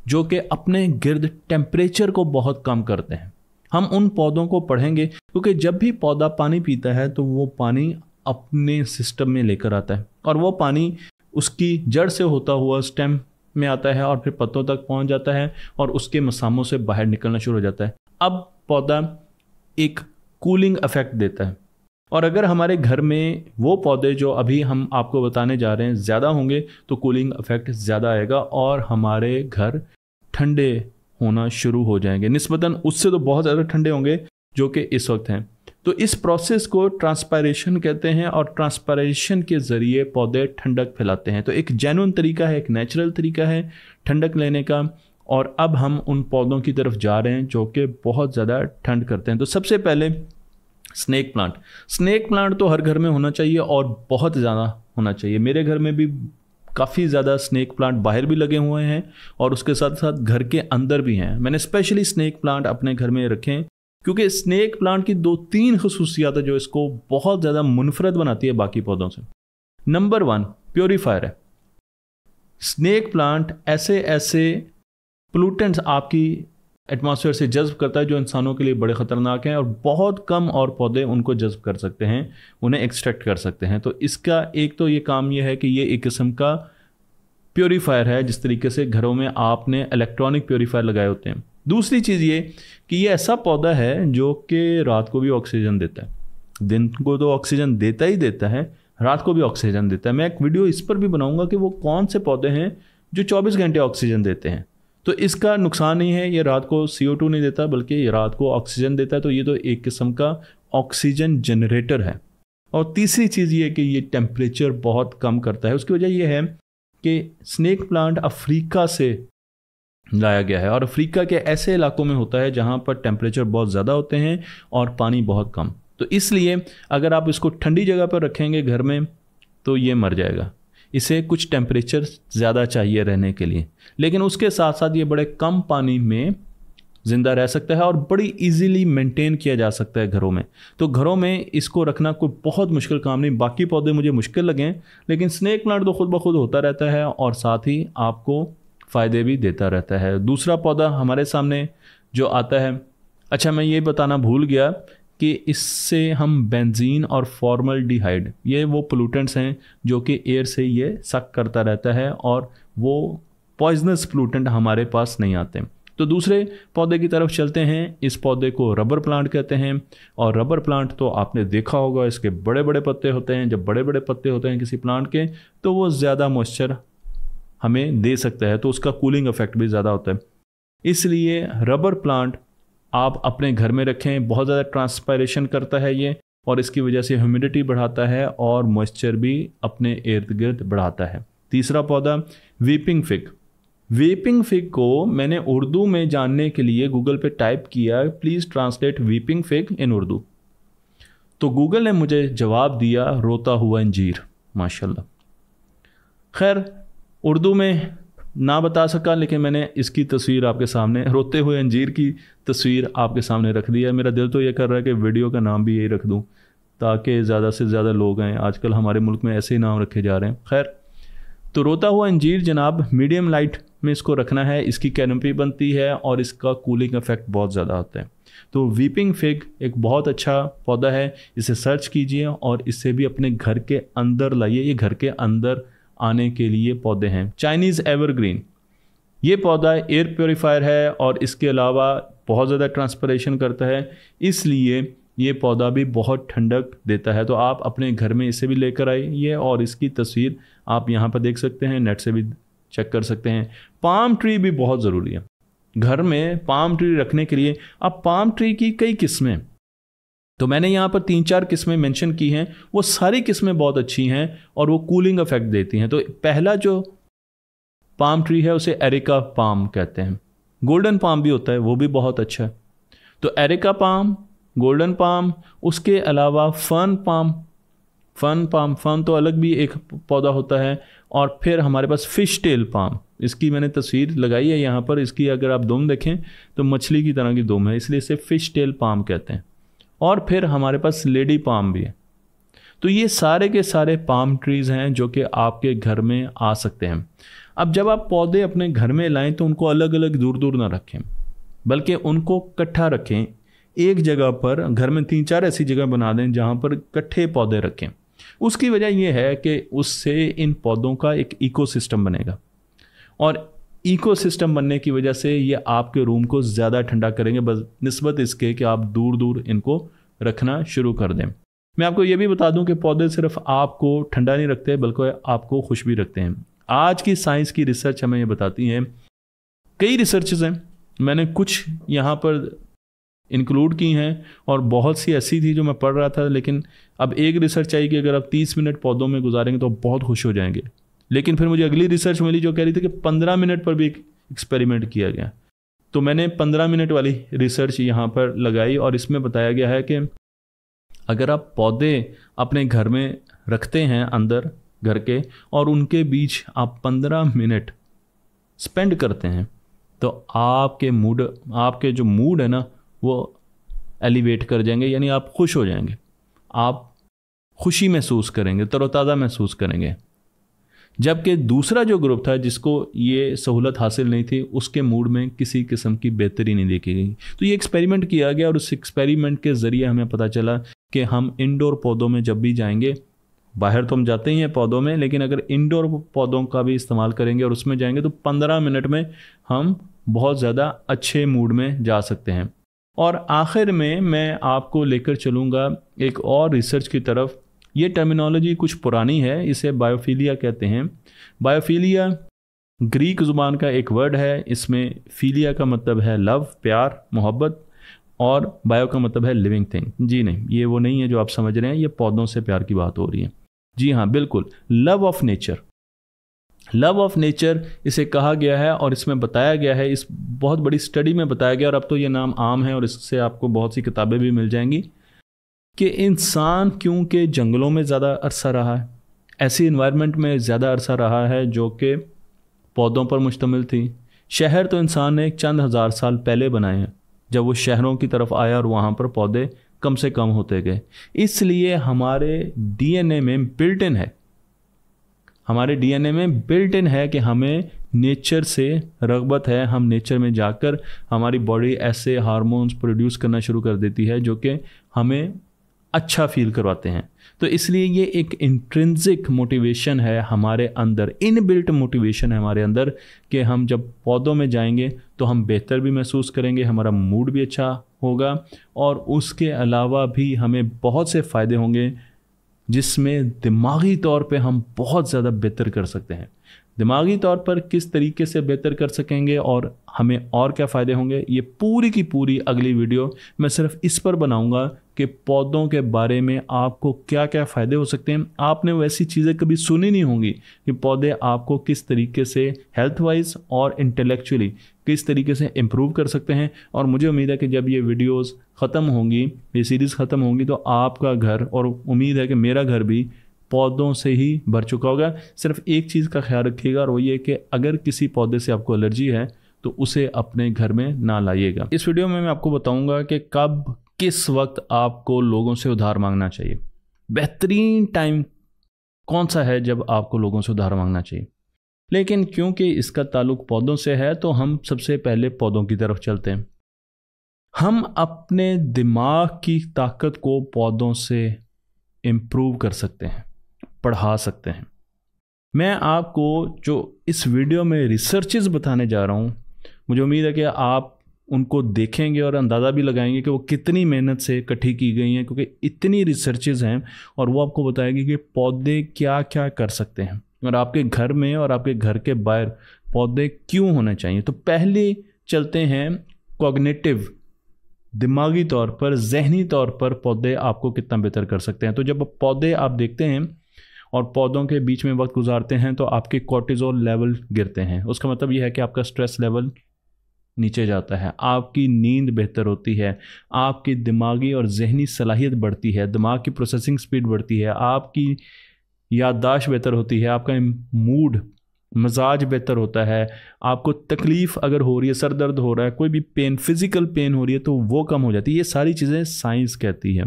जो कि अपने गिरद टेम्परेचर को बहुत कम करते हैं हम उन पौधों को पढ़ेंगे क्योंकि जब भी पौधा पानी पीता है तो वो पानी अपने सिस्टम में लेकर आता है और वो पानी उसकी जड़ से होता हुआ स्टेम में आता है और फिर पत्तों तक पहुंच जाता है और उसके मसामों से बाहर निकलना शुरू हो जाता है अब पौधा एक कूलिंग इफेक्ट देता है और अगर हमारे घर में वो पौधे जो अभी हम आपको बताने जा रहे हैं ज़्यादा होंगे तो कूलिंग इफेक्ट ज़्यादा आएगा और हमारे घर ठंडे होना शुरू हो जाएंगे नस्बता उससे तो बहुत ज़्यादा ठंडे होंगे जो कि इस वक्त हैं तो इस प्रोसेस को ट्रांसपायरेशन कहते हैं और ट्रांसपायरेशन के ज़रिए पौधे ठंडक फैलाते हैं तो एक जेनुअन तरीका है एक नेचुरल तरीका है ठंडक लेने का और अब हम उन पौधों की तरफ जा रहे हैं जो कि बहुत ज़्यादा ठंड करते हैं तो सबसे पहले स्नैक प्लांट स्नैक प्लांट तो हर घर में होना चाहिए और बहुत ज़्यादा होना चाहिए मेरे घर में भी काफ़ी ज़्यादा स्नैक प्लांट बाहर भी लगे हुए हैं और उसके साथ साथ घर के अंदर भी हैं मैंने स्पेशली स्नैक प्लांट अपने घर में रखें क्योंकि स्नैक प्लांट की दो तीन खसूसियात है जो इसको बहुत ज़्यादा मुनफरद बनाती है बाकी पौधों से नंबर वन प्योरीफायर है स्नैक प्लांट ऐसे ऐसे पोलूटेंट्स आपकी एटमॉस्फेयर से जज्ब करता है जो इंसानों के लिए बड़े ख़तरनाक हैं और बहुत कम और पौधे उनको जज्ब कर सकते हैं उन्हें एक्सट्रैक्ट कर सकते हैं तो इसका एक तो ये काम यह है कि ये एक किस्म का प्योरीफायर है जिस तरीके से घरों में आपने इलेक्ट्रॉनिक प्योरीफायर लगाए होते हैं दूसरी चीज़ ये कि ये ऐसा पौधा है जो कि रात को भी ऑक्सीजन देता है दिन को तो ऑक्सीजन देता ही देता है रात को भी ऑक्सीजन देता है मैं एक वीडियो इस पर भी बनाऊंगा कि वो कौन से पौधे हैं जो 24 घंटे ऑक्सीजन देते हैं तो इसका नुकसान नहीं है ये रात को सी नहीं देता बल्कि ये रात को ऑक्सीजन देता है तो ये तो एक किस्म का ऑक्सीजन जनरेटर है और तीसरी चीज़ ये कि ये टेम्परेचर बहुत कम करता है उसकी वजह यह है कि स्नैक प्लांट अफ्रीका से लाया गया है और अफ्रीका के ऐसे इलाकों में होता है जहाँ पर टेम्परेचर बहुत ज़्यादा होते हैं और पानी बहुत कम तो इसलिए अगर आप इसको ठंडी जगह पर रखेंगे घर में तो ये मर जाएगा इसे कुछ टेम्परेचर ज़्यादा चाहिए रहने के लिए लेकिन उसके साथ साथ ये बड़े कम पानी में ज़िंदा रह सकता है और बड़ी इजीली मेंटेन किया जा सकता है घरों में तो घरों में इसको रखना कोई बहुत मुश्किल काम नहीं बाकी पौधे मुझे मुश्किल लगें लेकिन स्नैक प्लांट तो खुद ब खुद होता रहता है और साथ ही आपको फ़ायदे भी देता रहता है दूसरा पौधा हमारे सामने जो आता है अच्छा मैं ये बताना भूल गया कि इससे हम बेंजीन और फॉर्मल डिहाइड ये वो पोलूटेंट्स हैं जो कि एयर से ये सक करता रहता है और वो पॉइजनस पोलूटेंट हमारे पास नहीं आते तो दूसरे पौधे की तरफ चलते हैं इस पौधे को रबर प्लांट कहते हैं और रबर प्लांट तो आपने देखा होगा इसके बड़े बड़े पत्ते होते हैं जब बड़े बड़े पत्ते होते हैं किसी प्लांट के तो वो ज़्यादा मॉइस्चर हमें दे सकता है तो उसका कूलिंग इफेक्ट भी ज़्यादा होता है इसलिए रबर प्लांट आप अपने घर में रखें बहुत ज़्यादा ट्रांसपायरेशन करता है ये और इसकी वजह से ह्यूमिडिटी बढ़ाता है और मॉइस्चर भी अपने इर्द गिर्द बढ़ाता है तीसरा पौधा वीपिंग फिग वीपिंग फिग को मैंने उर्दू में जानने के लिए गूगल पे टाइप किया please translate weeping fig in Urdu तो गूगल ने मुझे जवाब दिया रोता हुआ अंजीर माशाल्लाह खैर उर्दू में ना बता सका लेकिन मैंने इसकी तस्वीर आपके सामने रोते हुए अंजीर की तस्वीर आपके सामने रख दी है मेरा दिल तो ये कर रहा है कि वीडियो का नाम भी यही रख दूँ ताकि ज़्यादा से ज़्यादा लोग आएँ आजकल हमारे मुल्क में ऐसे ही नाम रखे जा रहे हैं खैर तो रोता हुआ अंजीर जनाब मीडियम लाइट में इसको रखना है इसकी कैनपी बनती है और इसका कूलिंग इफेक्ट बहुत ज़्यादा होता है तो वीपिंग फिग एक बहुत अच्छा पौधा है इसे सर्च कीजिए और इसे भी अपने घर के अंदर लाइए ये घर के अंदर आने के लिए पौधे हैं चाइनीज़ एवरग्रीन ये पौधा एयर प्योरीफायर है और इसके अलावा बहुत ज़्यादा ट्रांसपरेशन करता है इसलिए ये पौधा भी बहुत ठंडक देता है तो आप अपने घर में इसे भी लेकर आइए और इसकी तस्वीर आप यहाँ पर देख सकते हैं नेट से भी चेक कर सकते हैं पाम ट्री भी बहुत ज़रूरी है घर में पाम ट्री रखने के लिए अब पाम ट्री की कई किस्में तो मैंने यहाँ पर तीन चार किस्में मेंशन की हैं वो सारी किस्में बहुत अच्छी हैं और वो कूलिंग इफेक्ट देती हैं तो पहला जो पाम ट्री है उसे एरिका पाम कहते हैं गोल्डन पाम भी होता है वो भी बहुत अच्छा है तो एरिका पाम गोल्डन पाम उसके अलावा fun palm fun palm fun तो अलग भी एक पौधा होता है और फिर हमारे पास फिश टेल पाम इसकी मैंने तस्वीर लगाई है यहाँ पर इसकी अगर आप दुम देखें तो मछली की तरह की दुम है इसलिए इसे फिश टेल पाम कहते हैं और फिर हमारे पास लेडी पाम भी है तो ये सारे के सारे पाम ट्रीज़ हैं जो कि आपके घर में आ सकते हैं अब जब आप पौधे अपने घर में लाएं तो उनको अलग अलग दूर दूर ना रखें बल्कि उनको इकट्ठा रखें एक जगह पर घर में तीन चार ऐसी जगह बना दें जहाँ पर इकट्ठे पौधे रखें उसकी वजह यह है कि उससे इन पौधों का एक इकोसिस्टम बनेगा और इकोसिस्टम बनने की वजह से ये आपके रूम को ज़्यादा ठंडा करेंगे बस नस्बत इसके कि आप दूर दूर इनको रखना शुरू कर दें मैं आपको ये भी बता दूं कि पौधे सिर्फ आपको ठंडा नहीं रखते बल्कि आपको खुश भी रखते हैं आज की साइंस की रिसर्च हमें ये बताती हैं कई रिसर्चेज हैं मैंने कुछ यहाँ पर इंक्लूड की हैं और बहुत सी ऐसी थी जो मैं पढ़ रहा था लेकिन अब एक रिसर्च आई कि अगर आप 30 मिनट पौधों में गुजारेंगे तो बहुत खुश हो जाएंगे लेकिन फिर मुझे अगली रिसर्च मिली जो कह रही थी कि पंद्रह मिनट पर भी एक एक्सपेरिमेंट किया गया तो मैंने पंद्रह मिनट वाली रिसर्च यहाँ पर लगाई और इसमें बताया गया है कि अगर आप पौधे अपने घर में रखते हैं अंदर घर के और उनके बीच आप पंद्रह मिनट स्पेंड करते हैं तो आपके मूड आपके जो मूड है ना वो एलिवेट कर जाएंगे यानी आप खुश हो जाएंगे आप खुशी महसूस करेंगे तरोताज़ा महसूस करेंगे जबकि दूसरा जो ग्रुप था जिसको ये सहूलत हासिल नहीं थी उसके मूड में किसी किस्म की बेहतरी नहीं देखी गई तो ये एक्सपेरिमेंट किया गया और उस एक्सपेरिमेंट के ज़रिए हमें पता चला कि हम इनडोर पौधों में जब भी जाएंगे बाहर तो हम जाते ही हैं पौधों में लेकिन अगर इनडोर पौधों का भी इस्तेमाल करेंगे और उसमें जाएंगे तो पंद्रह मिनट में हम बहुत ज़्यादा अच्छे मूड में जा सकते हैं और आखिर में मैं आपको लेकर चलूँगा एक और रिसर्च की तरफ ये टर्मिनोलॉजी कुछ पुरानी है इसे बायोफीलिया कहते हैं बायोफीलिया ग्रीक ज़ुबान का एक वर्ड है इसमें फीलिया का मतलब है लव प्यार मोहब्बत और बायो का मतलब है लिविंग थिंग जी नहीं ये वो नहीं है जो आप समझ रहे हैं ये पौधों से प्यार की बात हो रही है जी हाँ बिल्कुल love of nature love of nature इसे कहा गया है और इसमें बताया गया है इस बहुत बड़ी स्टडी में बताया गया और अब तो ये नाम आम है और इससे आपको बहुत सी किताबें भी मिल जाएंगी कि इंसान क्योंकि जंगलों में ज़्यादा अरसा रहा है ऐसी इन्वायरमेंट में ज़्यादा अरसा रहा है जो कि पौधों पर मुश्तमिल थी शहर तो इंसान ने चंद हज़ार साल पहले बनाए हैं जब वो शहरों की तरफ आया और वहाँ पर पौधे कम से कम होते गए इसलिए हमारे डीएनए में बिल्ट इन है हमारे डीएनए में बिल्ट इन है कि हमें नेचर से रगबत है हम नेचर में जाकर हमारी बॉडी ऐसे हार्मोन्स प्रोड्यूस करना शुरू कर देती है जो कि हमें अच्छा फील करवाते हैं तो इसलिए ये एक इंट्रेंसिक मोटिवेशन है हमारे अंदर इनबिल्ट मोटिवेशन है हमारे अंदर कि हम जब पौधों में जाएंगे तो हम बेहतर भी महसूस करेंगे हमारा मूड भी अच्छा होगा और उसके अलावा भी हमें बहुत से फ़ायदे होंगे जिसमें दिमागी तौर पे हम बहुत ज़्यादा बेहतर कर सकते हैं दिमागी तौर पर किस तरीके से बेहतर कर सकेंगे और हमें और क्या फ़ायदे होंगे ये पूरी की पूरी अगली वीडियो मैं सिर्फ इस पर बनाऊंगा कि पौधों के बारे में आपको क्या क्या फ़ायदे हो सकते हैं आपने वैसी चीज़ें कभी सुनी नहीं होंगी कि पौधे आपको किस तरीके से हेल्थ वाइज और इंटेलेक्चुअली किस तरीके से इम्प्रूव कर सकते हैं और मुझे उम्मीद है कि जब ये वीडियोज़ ख़त्म होंगी ये सीरीज़ ख़त्म होंगी तो आपका घर और उम्मीद है कि मेरा घर भी पौधों से ही भर चुका होगा सिर्फ एक चीज़ का ख्याल रखिएगा और वो ये कि अगर किसी पौधे से आपको एलर्जी है तो उसे अपने घर में ना लाइएगा इस वीडियो में मैं आपको बताऊंगा कि कब किस वक्त आपको लोगों से उधार मांगना चाहिए बेहतरीन टाइम कौन सा है जब आपको लोगों से उधार मांगना चाहिए लेकिन क्योंकि इसका ताल्लुक पौधों से है तो हम सबसे पहले पौधों की तरफ चलते हैं हम अपने दिमाग की ताकत को पौधों से इम्प्रूव कर सकते हैं पढ़ा सकते हैं मैं आपको जो इस वीडियो में रिसर्चेज बताने जा रहा हूँ मुझे उम्मीद है कि आप उनको देखेंगे और अंदाज़ा भी लगाएंगे कि वो कितनी मेहनत से इकट्ठी की गई हैं क्योंकि इतनी रिसर्चेज हैं और वो आपको बताएगी कि पौधे क्या क्या कर सकते हैं और आपके घर में और आपके घर के बाहर पौधे क्यों होने चाहिए तो पहले चलते हैं कॉग्नेटिव दिमागी तौर पर जहनी तौर पर पौधे आपको कितना बेहतर कर सकते हैं तो जब पौधे आप देखते हैं और पौधों के बीच में वक्त गुजारते हैं तो आपके कोर्टिजोल लेवल गिरते हैं उसका मतलब यह है कि आपका स्ट्रेस लेवल नीचे जाता है आपकी नींद बेहतर होती है आपकी दिमागी और जहनी सलाहियत बढ़ती है दिमाग की प्रोसेसिंग स्पीड बढ़ती है आपकी याददाश्त बेहतर होती है आपका मूड मजाज बेहतर होता है आपको तकलीफ़ अगर हो रही है सर दर्द हो रहा है कोई भी पेन फिज़िकल पेन हो रही है तो वो कम हो जाती है ये सारी चीज़ें साइंस कहती हैं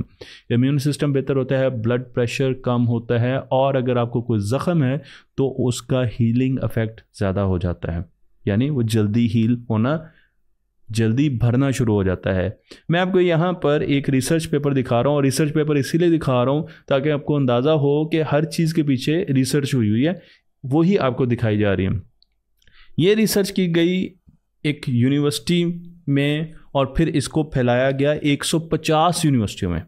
इम्यून सिस्टम बेहतर होता है ब्लड प्रेशर कम होता है और अगर आपको कोई ज़ख़म है तो उसका हीलिंग अफेक्ट ज़्यादा हो जाता है यानी वो जल्दी हील होना जल्दी भरना शुरू हो जाता है मैं आपको यहाँ पर एक रिसर्च पेपर दिखा रहा हूँ और रिसर्च पेपर इसीलिए दिखा रहा हूँ ताकि आपको अंदाज़ा हो कि हर चीज़ के पीछे रिसर्च हुई हुई है वही आपको दिखाई जा रही है ये रिसर्च की गई एक यूनिवर्सिटी में और फिर इसको फैलाया गया 150 यूनिवर्सिटियों में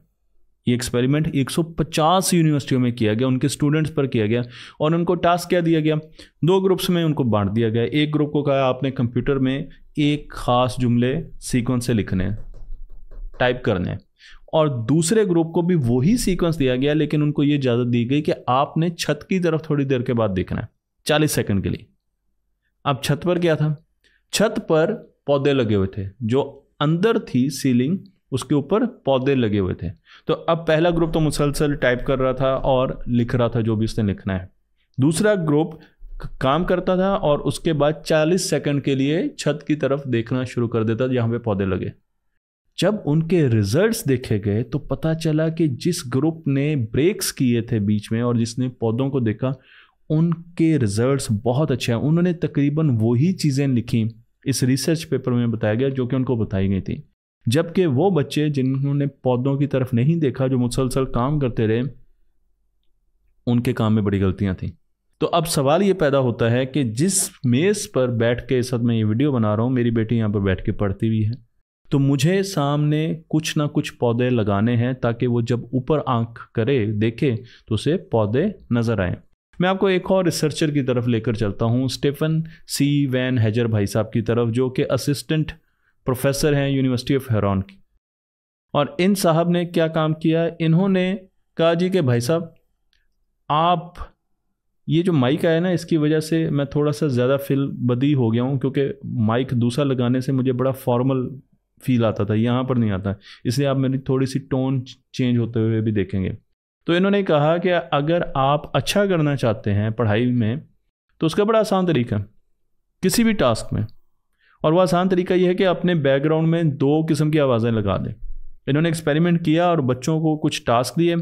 ये एक्सपेरिमेंट 150 यूनिवर्सिटियों में किया गया उनके स्टूडेंट्स पर किया गया और उनको टास्क क्या दिया गया दो ग्रुप्स में उनको बांट दिया गया एक ग्रुप को कहा आपने कंप्यूटर में एक खास जुमले सीक्वेंस से लिखने टाइप करने और दूसरे ग्रुप को भी वही सीक्वेंस दिया गया लेकिन उनको ये इजाज़त दी गई कि आपने छत की तरफ थोड़ी देर के बाद देखना है चालीस सेकंड के लिए अब छत पर क्या था छत पर पौधे लगे हुए थे जो अंदर थी सीलिंग उसके ऊपर पौधे लगे हुए थे तो अब पहला ग्रुप तो मुसलसल टाइप कर रहा था और लिख रहा था जो भी उसने लिखना है दूसरा ग्रुप काम करता था और उसके बाद 40 सेकंड के लिए छत की तरफ देखना शुरू कर देता जहां पे पौधे लगे जब उनके रिजल्ट्स देखे गए तो पता चला कि जिस ग्रुप ने ब्रेक्स किए थे बीच में और जिसने पौधों को देखा उनके रिजल्ट्स बहुत अच्छे हैं उन्होंने तकरीबन वही चीज़ें लिखी इस रिसर्च पेपर में बताया गया जो कि उनको बताई गई थी जबकि वो बच्चे जिन्होंने पौधों की तरफ नहीं देखा जो मुसलसल काम करते रहे उनके काम में बड़ी गलतियां थी तो अब सवाल ये पैदा होता है कि जिस मेज़ पर बैठ के इस वक्त मैं ये वीडियो बना रहा हूँ मेरी बेटी यहाँ पर बैठ के पढ़ती भी है तो मुझे सामने कुछ ना कुछ पौधे लगाने हैं ताकि वो जब ऊपर आंख करे देखे तो उसे पौधे नज़र आए मैं आपको एक और रिसर्चर की तरफ लेकर चलता हूँ स्टेफन सी वैन हैजर भाई साहब की तरफ जो कि असिस्टेंट प्रोफेसर हैं यूनिवर्सिटी ऑफ हेरॉन की और इन साहब ने क्या काम किया इन्होंने कहा जी कि भाई साहब आप ये जो माइक आया ना इसकी वजह से मैं थोड़ा सा ज़्यादा फिल बदी हो गया हूँ क्योंकि माइक दूसरा लगाने से मुझे बड़ा फॉर्मल फील आता था यहाँ पर नहीं आता इसलिए आप मेरी थोड़ी सी टोन चेंज होते हुए भी देखेंगे तो इन्होंने कहा कि अगर आप अच्छा करना चाहते हैं पढ़ाई में तो उसका बड़ा आसान तरीका है किसी भी टास्क में और वह आसान तरीका यह है कि अपने बैकग्राउंड में दो किस्म की आवाज़ें लगा दें इन्होंने एक्सपेरिमेंट किया और बच्चों को कुछ टास्क दिए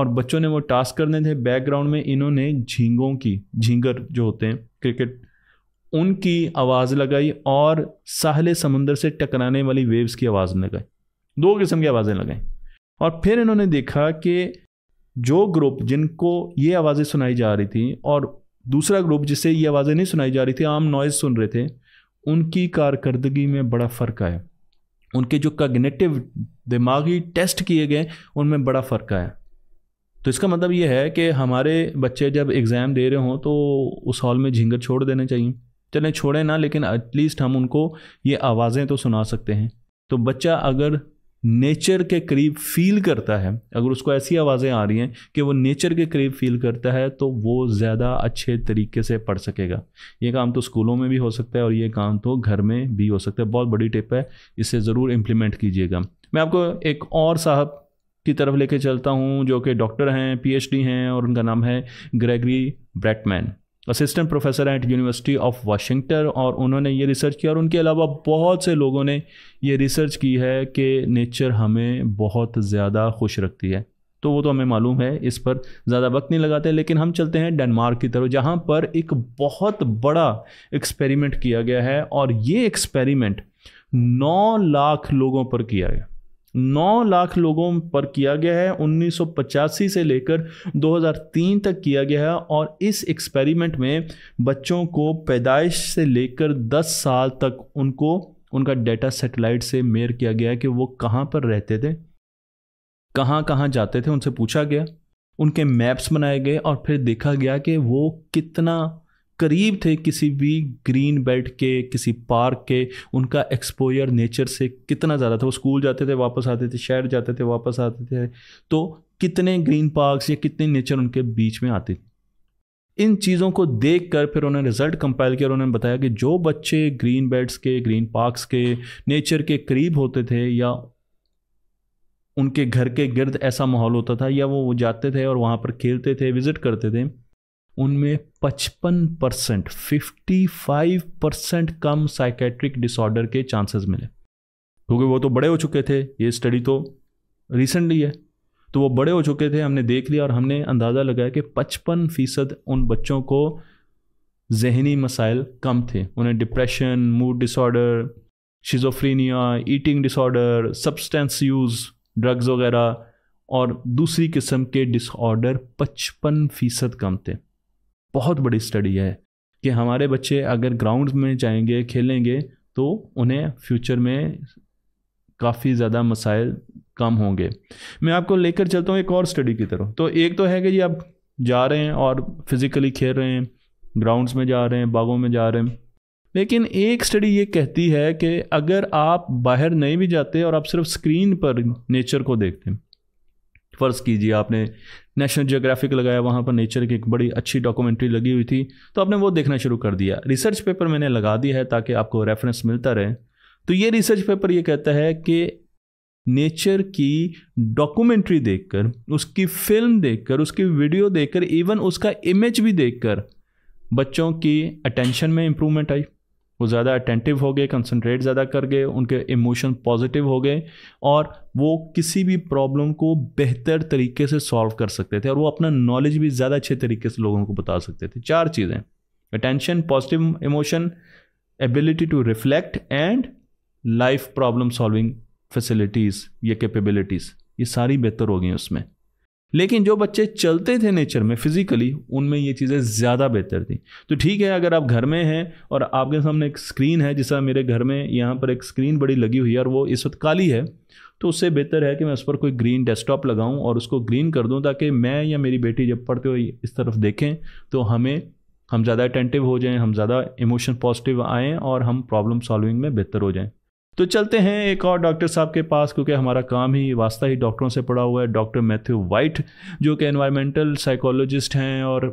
और बच्चों ने वो टास्क करने थे बैकग्राउंड में इन्होंने झींगों की झींगर जो होते हैं क्रिकेट उनकी आवाज़ लगाई और साहले समुंदर से टकराने वाली वेव्स की आवाज़ लगाई दो किस्म की आवाज़ें लगाई और फिर इन्होंने देखा कि जो ग्रुप जिनको ये आवाज़ें सुनाई जा रही थी और दूसरा ग्रुप जिसे ये आवाज़ें नहीं सुनाई जा रही थी आम नॉइज़ सुन रहे थे उनकी कारकर्दगी में बड़ा फ़र्क आया उनके जो कग्नेटिव दिमागी टेस्ट किए गए उनमें बड़ा फ़र्क आया तो इसका मतलब ये है कि हमारे बच्चे जब एग्ज़ाम दे रहे हों तो उस हॉल में झिंगर छोड़ देने चाहिए चलें छोड़ें ना लेकिन एटलीस्ट हम उनको ये आवाज़ें तो सुना सकते हैं तो बच्चा अगर नेचर के करीब फील करता है अगर उसको ऐसी आवाज़ें आ रही हैं कि वो नेचर के करीब फील करता है तो वो ज़्यादा अच्छे तरीके से पढ़ सकेगा ये काम तो स्कूलों में भी हो सकता है और ये काम तो घर में भी हो सकता है बहुत बड़ी टिप है इसे ज़रूर इम्प्लीमेंट कीजिएगा मैं आपको एक और साहब की तरफ लेके चलता हूँ जो कि डॉक्टर हैं पीएचडी हैं और उनका नाम है Gregory Bratman assistant professor at university of Washington और उन्होंने ये रिसर्च किया और उनके अलावा बहुत से लोगों ने ये रिसर्च की है कि नेचर हमें बहुत ज़्यादा खुश रखती है तो वो तो हमें मालूम है इस पर ज़्यादा वक्त नहीं लगाते लेकिन हम चलते हैं डेनमार्क की तरफ जहाँ पर एक बहुत बड़ा एक्सपेरिमेंट किया गया है और ये एक्सपेरिमेंट नौ लाख लोगों पर किया गया नौ लाख लोगों पर किया गया है उन्नीस से लेकर 2003 तक किया गया है और इस एक्सपेरिमेंट में बच्चों को पैदाइश से लेकर 10 साल तक उनको उनका डेटा सेटेलाइट से मेयर किया गया कि वो कहाँ पर रहते थे कहाँ कहाँ जाते थे उनसे पूछा गया उनके मैप्स बनाए गए और फिर देखा गया कि वो कितना करीब थे किसी भी ग्रीन बेल्ट के किसी पार्क के उनका एक्सपोजर नेचर से कितना ज़्यादा था वो स्कूल जाते थे वापस आते थे शहर जाते थे वापस आते थे तो कितने ग्रीन पार्क्स या कितने नेचर उनके बीच में आते थे इन चीज़ों को देख कर फिर उन्होंने रिजल्ट कंपाइल किया और उन्होंने बताया कि जो बच्चे ग्रीन बेल्ट के ग्रीन पार्क्स के नेचर के करीब होते थे या उनके घर के गिर्द ऐसा माहौल होता था या वो जाते थे और वहाँ पर खेलते थे विज़िट करते थे उनमें 55 परसेंट फिफ्टी परसेंट कम साइकेट्रिक डिसऑर्डर के चांसेस मिले क्योंकि वो तो बड़े हो चुके थे ये स्टडी तो रिसेंटली है तो वो बड़े हो चुके थे हमने देख लिया और हमने अंदाज़ा लगाया कि पचपन फ़ीसद उन बच्चों को जहनी मसाइल कम थे उन्हें depression mood disorder schizophrenia eating disorder substance use drugs वगैरह और दूसरी किस्म के डिसऑर्डर पचपन फ़ीसद कम थे बहुत बड़ी स्टडी है कि हमारे बच्चे अगर ग्राउंड में जाएंगे खेलेंगे तो उन्हें फ्यूचर में काफ़ी ज़्यादा मसाइल कम होंगे मैं आपको लेकर चलता हूँ एक और स्टडी की तरफ तो एक तो है कि जी आप जा रहे हैं और फिज़िकली खेल रहे हैं ग्राउंड्स में जा रहे हैं बागों में जा रहे हैं लेकिन एक स्टडी ये कहती है कि अगर आप बाहर नहीं भी जाते और आप सिर्फ स्क्रीन पर नेचर को देखते हैं फ़र्ज़ कीजिए आपने नेशनल जियोग्राफिक लगाया वहाँ पर नेचर की एक बड़ी अच्छी डॉक्यूमेंट्री लगी हुई थी तो आपने वो देखना शुरू कर दिया रिसर्च पेपर मैंने लगा दिया है ताकि आपको रेफरेंस मिलता रहे तो ये रिसर्च पेपर ये कहता है कि नेचर की डॉक्यूमेंट्री देखकर उसकी फिल्म देखकर उसकी वीडियो देखकर इवन उसका इमेज भी देखकर बच्चों की अटेंशन में इम्प्रूवमेंट आई वो ज़्यादा अटेंटिव हो गए कंसनट्रेट ज़्यादा कर गए उनके इमोशन पॉजिटिव हो गए और वो किसी भी प्रॉब्लम को बेहतर तरीके से सॉल्व कर सकते थे और वो अपना नॉलेज भी ज़्यादा अच्छे तरीके से लोगों को बता सकते थे चार चीज़ें attention positive emotion ability to reflect and life problem solving facilities या कैपेबिलिटीज़ ये सारी बेहतर हो गई उसमें लेकिन जो बच्चे चलते थे नेचर में फिजिकली उनमें ये चीज़ें ज़्यादा बेहतर थी तो ठीक है अगर आप घर में हैं और आपके सामने एक स्क्रीन है जैसा मेरे घर में यहाँ पर एक स्क्रीन बड़ी लगी हुई है और वो इस वक्त काली है तो उससे बेहतर है कि मैं उस पर कोई ग्रीन डेस्कटॉप लगाऊं और उसको ग्रीन कर दूं ताकि मैं या मेरी बेटी जब पढ़ते हुए इस तरफ देखें तो हमें हम ज़्यादा अटेंटिव हो जाएं हम ज़्यादा इमोशन पॉजिटिव आएँ और हम प्रॉब्लम सॉल्विंग में बेहतर हो जाएँ तो चलते हैं एक और डॉक्टर साहब के पास क्योंकि हमारा काम ही वास्ता ही डॉक्टरों से पड़ा हुआ है डॉक्टर मैथ्यू वाइट जो कि एनवायरमेंटल साइकोलॉजिस्ट हैं और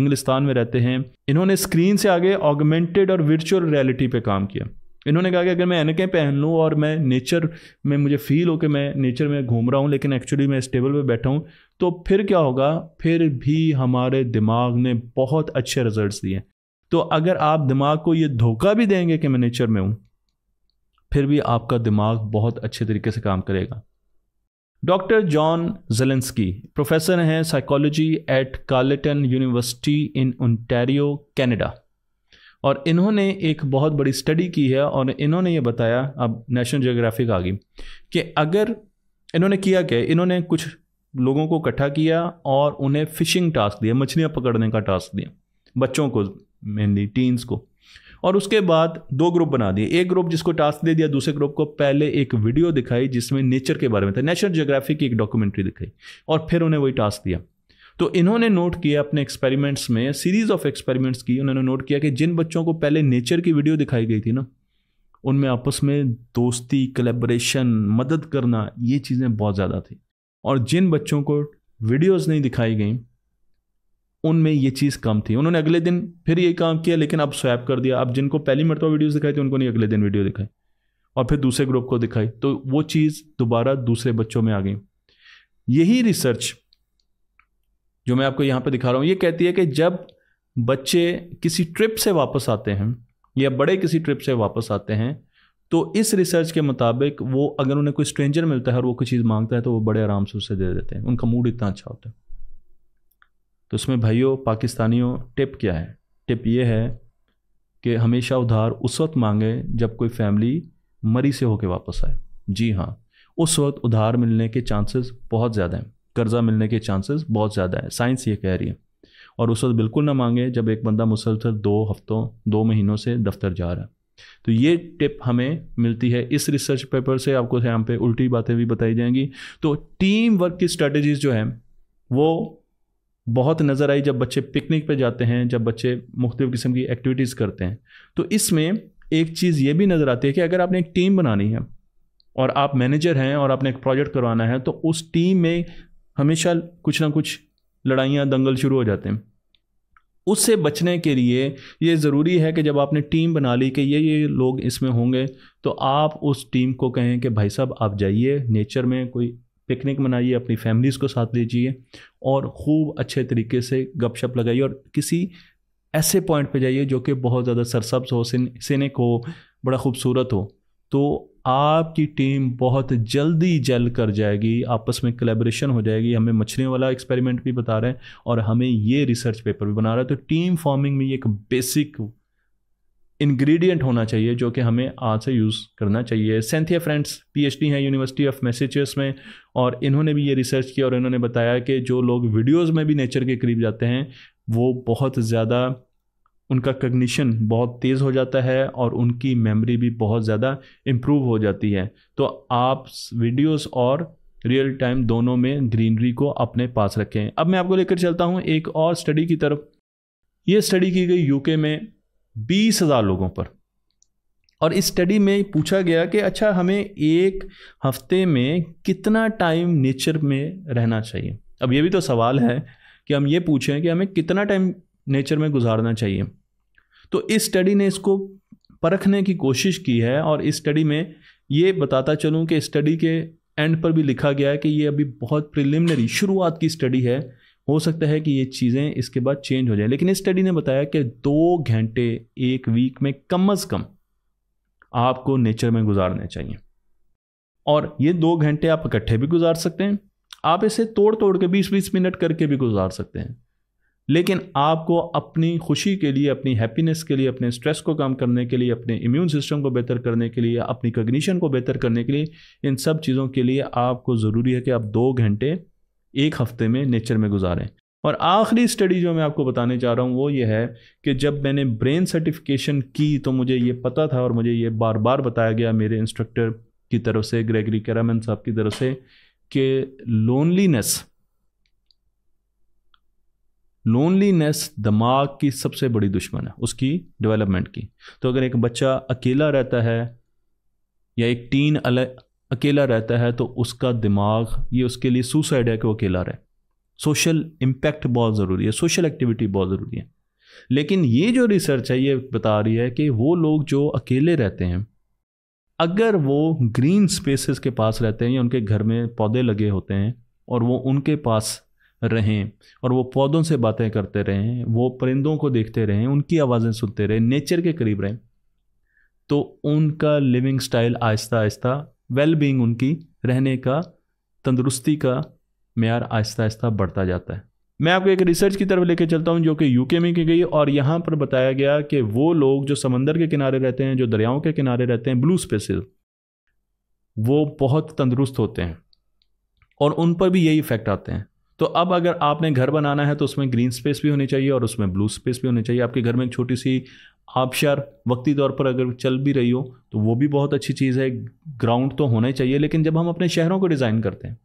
इंग्लिस्तान में रहते हैं इन्होंने स्क्रीन से आगे ऑगमेंटेड और वर्चुअल रियलिटी पे काम किया इन्होंने कहा कि अगर मैं एनकें पहन लूँ और मैं नेचर में मुझे फील हो कि मैं नेचर में घूम रहा हूँ लेकिन एक्चुअली मैं इस टेबल पर बैठा हूँ तो फिर क्या होगा फिर भी हमारे दिमाग ने बहुत अच्छे रिजल्ट दिए तो अगर आप दिमाग को ये धोखा भी देंगे कि मैं नेचर में हूँ फिर भी आपका दिमाग बहुत अच्छे तरीके से काम करेगा डॉक्टर जॉन जेलेंस्की प्रोफेसर हैं psychology at Carleton university in Ontario Canada और इन्होंने एक बहुत बड़ी स्टडी की है और इन्होंने ये बताया अब नेशनल जोग्राफिक आ गई कि अगर इन्होंने किया क्या इन्होंने कुछ लोगों को इकट्ठा किया और उन्हें फिशिंग टास्क दिया मछलियाँ पकड़ने का टास्क दिया बच्चों को मेनली टीन्स को और उसके बाद दो ग्रुप बना दिए एक ग्रुप जिसको टास्क दे दिया दूसरे ग्रुप को पहले एक वीडियो दिखाई जिसमें नेचर के बारे में था नेचर जोग्राफी की एक डॉक्यूमेंट्री दिखाई और फिर उन्हें वही टास्क दिया तो इन्होंने नोट किया अपने एक्सपेरिमेंट्स में सीरीज ऑफ एक्सपेरिमेंट्स की उन्होंने नोट किया कि जिन बच्चों को पहले नेचर की वीडियो दिखाई गई थी ना उनमें आपस में दोस्ती कलेब्रेशन मदद करना ये चीज़ें बहुत ज़्यादा थी और जिन बच्चों को वीडियोज़ नहीं दिखाई गई उनमें ये चीज़ कम थी उन्होंने अगले दिन फिर ये काम किया लेकिन अब स्वैप कर दिया अब जिनको पहली मरतबा वीडियोज़ दिखाई थी उनको नहीं अगले दिन वीडियो दिखाई और फिर दूसरे ग्रुप को दिखाई तो वो चीज़ दोबारा दूसरे बच्चों में आ गई यही रिसर्च जो मैं आपको यहाँ पर दिखा रहा हूँ ये कहती है कि जब बच्चे किसी ट्रिप से वापस आते हैं या बड़े किसी ट्रिप से वापस आते हैं तो इस रिसर्च के मुताबिक वो अगर उन्हें कोई स्ट्रेंजर मिलता है और वो कोई चीज़ मांगता है तो वो बड़े आराम से उसे दे देते हैं उनका मूड इतना अच्छा होता है तो उसमें भाइयों पाकिस्तानियों टिप क्या है टिप ये है कि हमेशा उधार उस वक्त मांगे जब कोई फैमिली मरी से होके वापस आए जी हाँ उस वक्त उधार मिलने के चांसेस बहुत ज़्यादा हैं कर्ज़ा मिलने के चांसेस बहुत ज़्यादा है साइंस ये कह रही है और उस वक्त बिल्कुल ना मांगे जब एक बंदा मुसलसल दो हफ्तों दो महीनों से दफ्तर जा रहा है तो ये टिप हमें मिलती है इस रिसर्च पेपर से आपको यहाँ पे उल्टी बातें भी बताई जाएंगी तो टीम वर्क की स्ट्रेटजीज जो है वो बहुत नज़र आई जब बच्चे पिकनिक पे जाते हैं जब बच्चे मुख्तु किस्म की एक्टिविटीज़ करते हैं तो इसमें एक चीज़ ये भी नज़र आती है कि अगर आपने एक टीम बनानी है और आप मैनेजर हैं और आपने एक प्रोजेक्ट करवाना है तो उस टीम में हमेशा कुछ ना कुछ लड़ाइयाँ दंगल शुरू हो जाते हैं उससे बचने के लिए ये ज़रूरी है कि जब आपने टीम बना ली कि ये ये लोग इसमें होंगे तो आप उस टीम को कहें कि भाई साहब आप जाइए नेचर में कोई पिकनिक मनाइए अपनी फैमिलीज़ को साथ लीजिए और खूब अच्छे तरीके से गपशप लगाइए और किसी ऐसे पॉइंट पे जाइए जो कि बहुत ज़्यादा सरसब्स हो सिनिक हो बड़ा खूबसूरत हो तो आपकी टीम बहुत जल्दी जल कर जाएगी आपस में कलेब्रेशन हो जाएगी हमें मछलियों वाला एक्सपेरिमेंट भी बता रहे हैं और हमें ये रिसर्च पेपर भी बना रहा है तो टीम फॉर्मिंग में ये एक बेसिक इंग्रेडिएंट होना चाहिए जो कि हमें आज से यूज़ करना चाहिए सेंथिया फ्रेंड्स पीएचडी हैं यूनिवर्सिटी ऑफ मैसेचर्स में और इन्होंने भी ये रिसर्च किया और इन्होंने बताया कि जो लोग वीडियोस में भी नेचर के करीब जाते हैं वो बहुत ज़्यादा उनका कग्निशन बहुत तेज़ हो जाता है और उनकी मेमोरी भी बहुत ज़्यादा इम्प्रूव हो जाती है तो आप वीडियोज़ और रियल टाइम दोनों में ग्रीनरी को अपने पास रखें अब मैं आपको लेकर चलता हूँ एक और स्टडी की तरफ ये स्टडी की गई यूके में बीस हज़ार लोगों पर और इस स्टडी में पूछा गया कि अच्छा हमें एक हफ्ते में कितना टाइम नेचर में रहना चाहिए अब ये भी तो सवाल है कि हम ये पूछें कि हमें कितना टाइम नेचर में गुजारना चाहिए तो इस स्टडी ने इसको परखने की कोशिश की है और इस स्टडी में ये बताता चलूँ कि स्टडी के एंड पर भी लिखा गया है कि ये अभी बहुत प्रिलिमिनरी शुरुआत की स्टडी है हो सकता है कि ये चीज़ें इसके बाद चेंज हो जाए लेकिन इस स्टडी ने बताया कि दो घंटे एक वीक में कम अज़ कम आपको नेचर में गुजारने चाहिए और ये दो घंटे आप इकट्ठे भी गुजार सकते हैं आप इसे तोड़ तोड़ के बीस बीस मिनट करके भी गुजार सकते हैं लेकिन आपको अपनी खुशी के लिए अपनी हैप्पीनेस के लिए अपने स्ट्रेस को कम करने के लिए अपने इम्यून सिस्टम को बेहतर करने के लिए अपनी कग्निशन को बेहतर करने के लिए इन सब चीज़ों के लिए आपको ज़रूरी है कि आप दो घंटे एक हफ्ते में नेचर में गुजारें और आखिरी स्टडी जो मैं आपको बताने जा रहा हूँ वो ये है कि जब मैंने ब्रेन सर्टिफिकेशन की तो मुझे ये पता था और मुझे ये बार बार बताया गया मेरे इंस्ट्रक्टर की तरफ से ग्रेगरी कैरामन साहब की तरफ से कि लोनलीनेस लोनलीनेस दिमाग की सबसे बड़ी दुश्मन है उसकी डेवलपमेंट की तो अगर एक बच्चा अकेला रहता है या एक टीन अकेला रहता है तो उसका दिमाग ये उसके लिए सुसाइड है कि वो अकेला रहे सोशल इम्पैक्ट बहुत ज़रूरी है सोशल एक्टिविटी बहुत ज़रूरी है लेकिन ये जो रिसर्च है ये बता रही है कि वो लोग जो अकेले रहते हैं अगर वो ग्रीन स्पेसेस के पास रहते हैं या उनके घर में पौधे लगे होते हैं और वो उनके पास रहें और वो पौधों से बातें करते रहें वो परिंदों को देखते रहें उनकी आवाज़ें सुनते रहें नेचर के करीब रहें तो उनका लिविंग स्टाइल आहिस्ता आहिस्ता वेल बींग उनकी रहने का तंदुरुस्ती का मैार आहिस्ता आहिस्ता बढ़ता जाता है मैं आपको एक रिसर्च की तरफ लेके चलता हूँ जो कि यूके में की गई और यहाँ पर बताया गया कि वो लोग जो समंदर के किनारे रहते हैं जो दरियाओं के किनारे रहते हैं ब्लू स्पेसिस वो बहुत तंदुरुस्त होते हैं और उन पर भी यही इफ़ेक्ट आते हैं तो अब अगर आपने घर बनाना है तो उसमें ग्रीन स्पेस भी होनी चाहिए और उसमें ब्लू स्पेस भी होनी चाहिए आपके घर में एक छोटी सी आबशार वक्ती तौर पर अगर चल भी रही हो तो वो भी बहुत अच्छी चीज़ है ग्राउंड तो होना ही चाहिए लेकिन जब हम अपने शहरों को डिज़ाइन करते हैं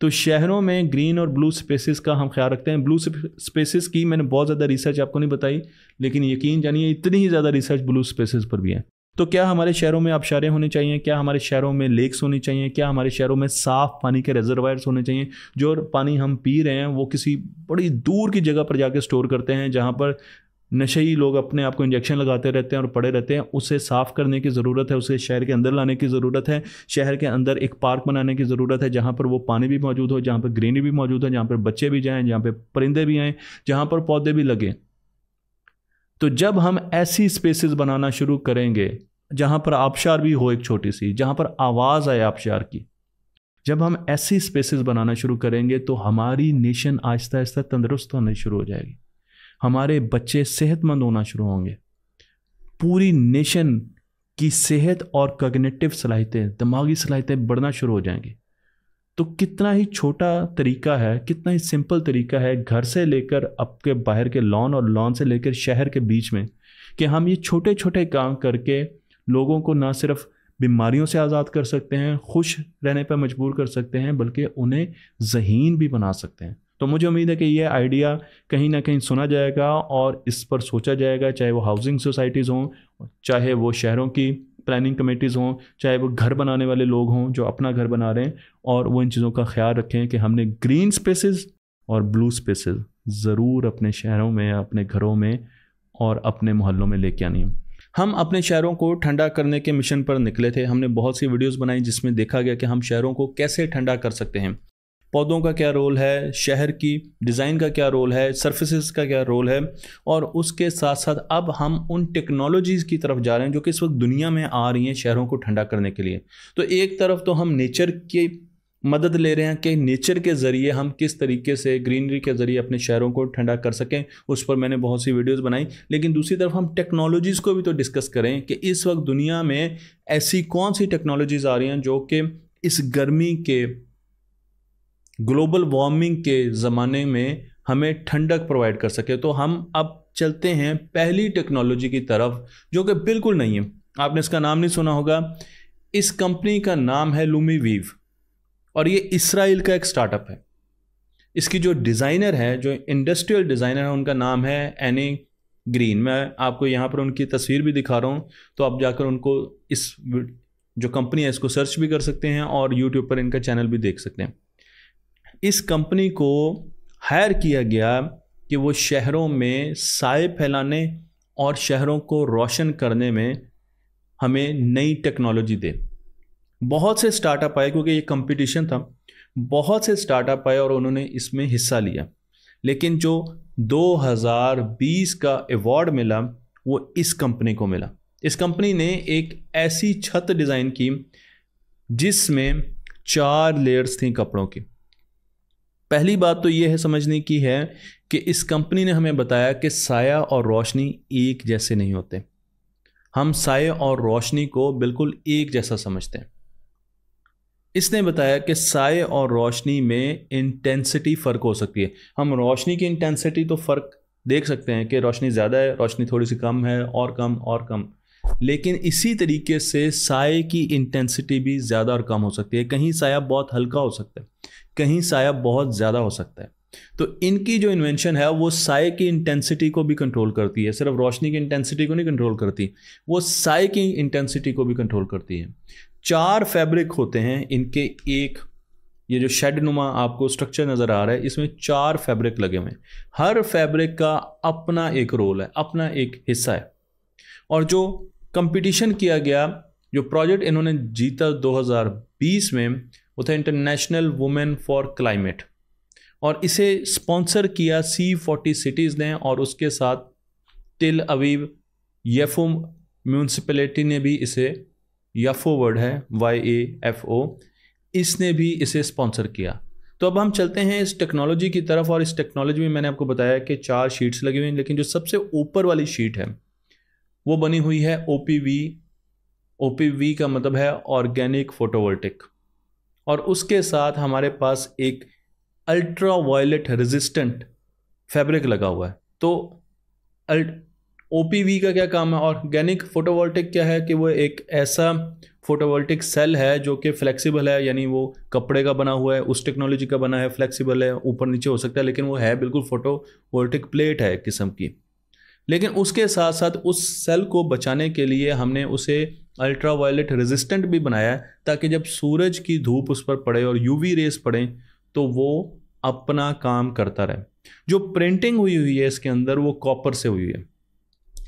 तो शहरों में ग्रीन और ब्लू स्पेसेस का हम ख्याल रखते हैं ब्लू स्पेसेस की मैंने बहुत ज़्यादा रिसर्च आपको नहीं बताई लेकिन यकीन जानिए इतनी ही ज़्यादा रिसर्च ब्लू स्पेसेस पर भी है तो क्या हमारे शहरों में आबशारे होने चाहिए क्या हमारे शहरों में लेक्स होनी चाहिए क्या हमारे शहरों में साफ़ पानी के रिजर्वायर्स होने चाहिए जो पानी हम पी रहे हैं वो किसी बड़ी दूर की जगह पर जाके स्टोर करते हैं जहाँ पर नशे ही लोग अपने आप को इंजेक्शन लगाते रहते हैं और पड़े रहते हैं उसे साफ़ करने की ज़रूरत है उसे शहर के अंदर लाने की ज़रूरत है शहर के अंदर एक पार्क बनाने की ज़रूरत है जहाँ पर वो पानी भी मौजूद हो जहाँ पर ग्रीनरी भी मौजूद हो जहाँ पर बच्चे भी जाएँ जहाँ पर परिंदे भी आएँ जहाँ पर पौधे भी लगें तो जब हम ऐसी स्पेसिस बनाना शुरू करेंगे जहाँ पर आबशार भी हो एक छोटी सी जहाँ पर आवाज़ आए आबशार की जब हम ऐसी स्पेसिस बनाना शुरू करेंगे तो हमारी नेशन आहिस्ता आहिस्ता तंदुरुस्त होने शुरू हो जाएगी हमारे बच्चे सेहतमंद होना शुरू होंगे पूरी नेशन की सेहत और कग्नेटिव सलाहितें दिमागी सलाहितें बढ़ना शुरू हो जाएंगी तो कितना ही छोटा तरीका है कितना ही सिंपल तरीका है घर से लेकर आपके बाहर के लॉन और लॉन से लेकर शहर के बीच में कि हम ये छोटे छोटे काम करके लोगों को ना सिर्फ बीमारियों से आज़ाद कर सकते हैं खुश रहने पर मजबूर कर सकते हैं बल्कि उन्हें जहीन भी बना सकते हैं तो मुझे उम्मीद है कि ये आइडिया कहीं ना कहीं सुना जाएगा और इस पर सोचा जाएगा चाहे वो हाउसिंग सोसाइटीज़ हों चाहे वो शहरों की प्लानिंग कमेटीज़ हों चाहे वो घर बनाने वाले लोग हों जो अपना घर बना रहे हैं और वो इन चीज़ों का ख्याल रखें कि हमने ग्रीन स्पेसेस और ब्लू स्पेसेस ज़रूर अपने शहरों में अपने घरों में और अपने मोहल्लों में लेके आनी है हम अपने शहरों को ठंडा करने के मिशन पर निकले थे हमने बहुत सी वीडियोस बनाई जिसमें देखा गया कि हम शहरों को कैसे ठंडा कर सकते हैं पौधों का क्या रोल है शहर की डिज़ाइन का क्या रोल है सर्फिस का क्या रोल है और उसके साथ साथ अब हम उन टेक्नोलॉजीज़ की तरफ जा रहे हैं जो कि इस वक्त दुनिया में आ रही हैं शहरों को ठंडा करने के लिए तो एक तरफ तो हम नेचर की मदद ले रहे हैं कि नेचर के ज़रिए हम किस तरीके से ग्रीनरी के ज़रिए अपने शहरों को ठंडा कर सकें उस पर मैंने बहुत सी वीडियोस बनाई लेकिन दूसरी तरफ हम टेक्नोलॉजीज़ को भी तो डिस्कस करें कि इस वक्त दुनिया में ऐसी कौन सी टेक्नोलॉजीज़ आ रही हैं जो कि इस गर्मी के ग्लोबल वार्मिंग के ज़माने में हमें ठंडक प्रोवाइड कर सके तो हम अब चलते हैं पहली टेक्नोलॉजी की तरफ जो कि बिल्कुल नहीं है आपने इसका नाम नहीं सुना होगा इस कंपनी का नाम है लूमी वीव और ये इसराइल का एक स्टार्टअप है इसकी जो डिज़ाइनर है जो इंडस्ट्रियल डिज़ाइनर है उनका नाम है एनी ग्रीन मैं आपको यहाँ पर उनकी तस्वीर भी दिखा रहा हूँ तो आप जाकर उनको इस जो कंपनी है इसको सर्च भी कर सकते हैं और यूट्यूब पर इनका चैनल भी देख सकते हैं इस कंपनी को हायर किया गया कि वो शहरों में साय फैलाने और शहरों को रोशन करने में हमें नई टेक्नोलॉजी दे बहुत से स्टार्टअप आए क्योंकि ये कंपटीशन था बहुत से स्टार्टअप आए और उन्होंने इसमें हिस्सा लिया लेकिन जो 2020 का अवार्ड मिला वो इस कंपनी को मिला इस कंपनी ने एक ऐसी छत डिज़ाइन की जिसमें चार लेयर्स थी कपड़ों की पहली बात तो ये है समझने की है कि इस कंपनी ने हमें बताया कि साया और रोशनी एक जैसे नहीं होते हम साय और रोशनी को बिल्कुल एक जैसा समझते हैं इसने बताया कि साय और रोशनी में इंटेंसिटी फ़र्क हो सकती है हम रोशनी की इंटेंसिटी तो फ़र्क देख सकते हैं कि रोशनी ज़्यादा है रोशनी थोड़ी सी कम है और कम और कम लेकिन इसी तरीके से साय की इंटेंसिटी भी ज़्यादा और कम हो सकती है कहीं साया बहुत हल्का हो सकता है कहीं साया बहुत ज़्यादा हो सकता है तो इनकी जो इन्वेंशन है वो साय की इंटेंसिटी को भी कंट्रोल करती है सिर्फ रोशनी की इंटेंसिटी को नहीं कंट्रोल करती वो साय की इंटेंसिटी को भी कंट्रोल करती है चार फैब्रिक होते हैं इनके एक ये जो शेड नुमा आपको स्ट्रक्चर नज़र आ रहा है इसमें चार फैब्रिक लगे हुए हैं हर फैब्रिक का अपना एक रोल है अपना एक हिस्सा है और जो कंपटीशन किया गया जो प्रोजेक्ट इन्होंने जीता 2020 में वो था इंटरनेशनल वुमेन फॉर क्लाइमेट और इसे स्पॉन्सर किया सी फोर्टी सिटीज़ ने और उसके साथ तिल अवीव यफो म्यूनसिपलिटी ने भी इसे यफो वर्ड है वाई ए एफ ओ इसने भी इसे स्पॉन्सर किया तो अब हम चलते हैं इस टेक्नोलॉजी की तरफ और इस टेक्नोलॉजी में मैंने आपको बताया कि चार शीट्स लगी हुई हैं लेकिन जो सबसे ऊपर वाली शीट है वो बनी हुई है O P V O P V का मतलब है ऑर्गेनिक फोटोवोल्टिक और उसके साथ हमारे पास एक अल्ट्रा वायलेट रेजिस्टेंट फैब्रिक लगा हुआ है तो ओ का क्या काम है ऑर्गेनिक फोटोवोल्टिक क्या है कि वो एक ऐसा फोटोवोल्टिक सेल है जो कि फ्लेक्सिबल है यानी वो कपड़े का बना हुआ है उस टेक्नोलॉजी का बना है फ्लेक्सिबल है ऊपर नीचे हो सकता है लेकिन वो है बिल्कुल फोटोवोल्टिक प्लेट है किस्म की लेकिन उसके साथ साथ उस सेल को बचाने के लिए हमने उसे अल्ट्रा वायलेट रेजिस्टेंट भी बनाया है ताकि जब सूरज की धूप उस पर पड़े और यूवी रेस पड़े तो वो अपना काम करता रहे जो प्रिंटिंग हुई हुई है इसके अंदर वो कॉपर से हुई है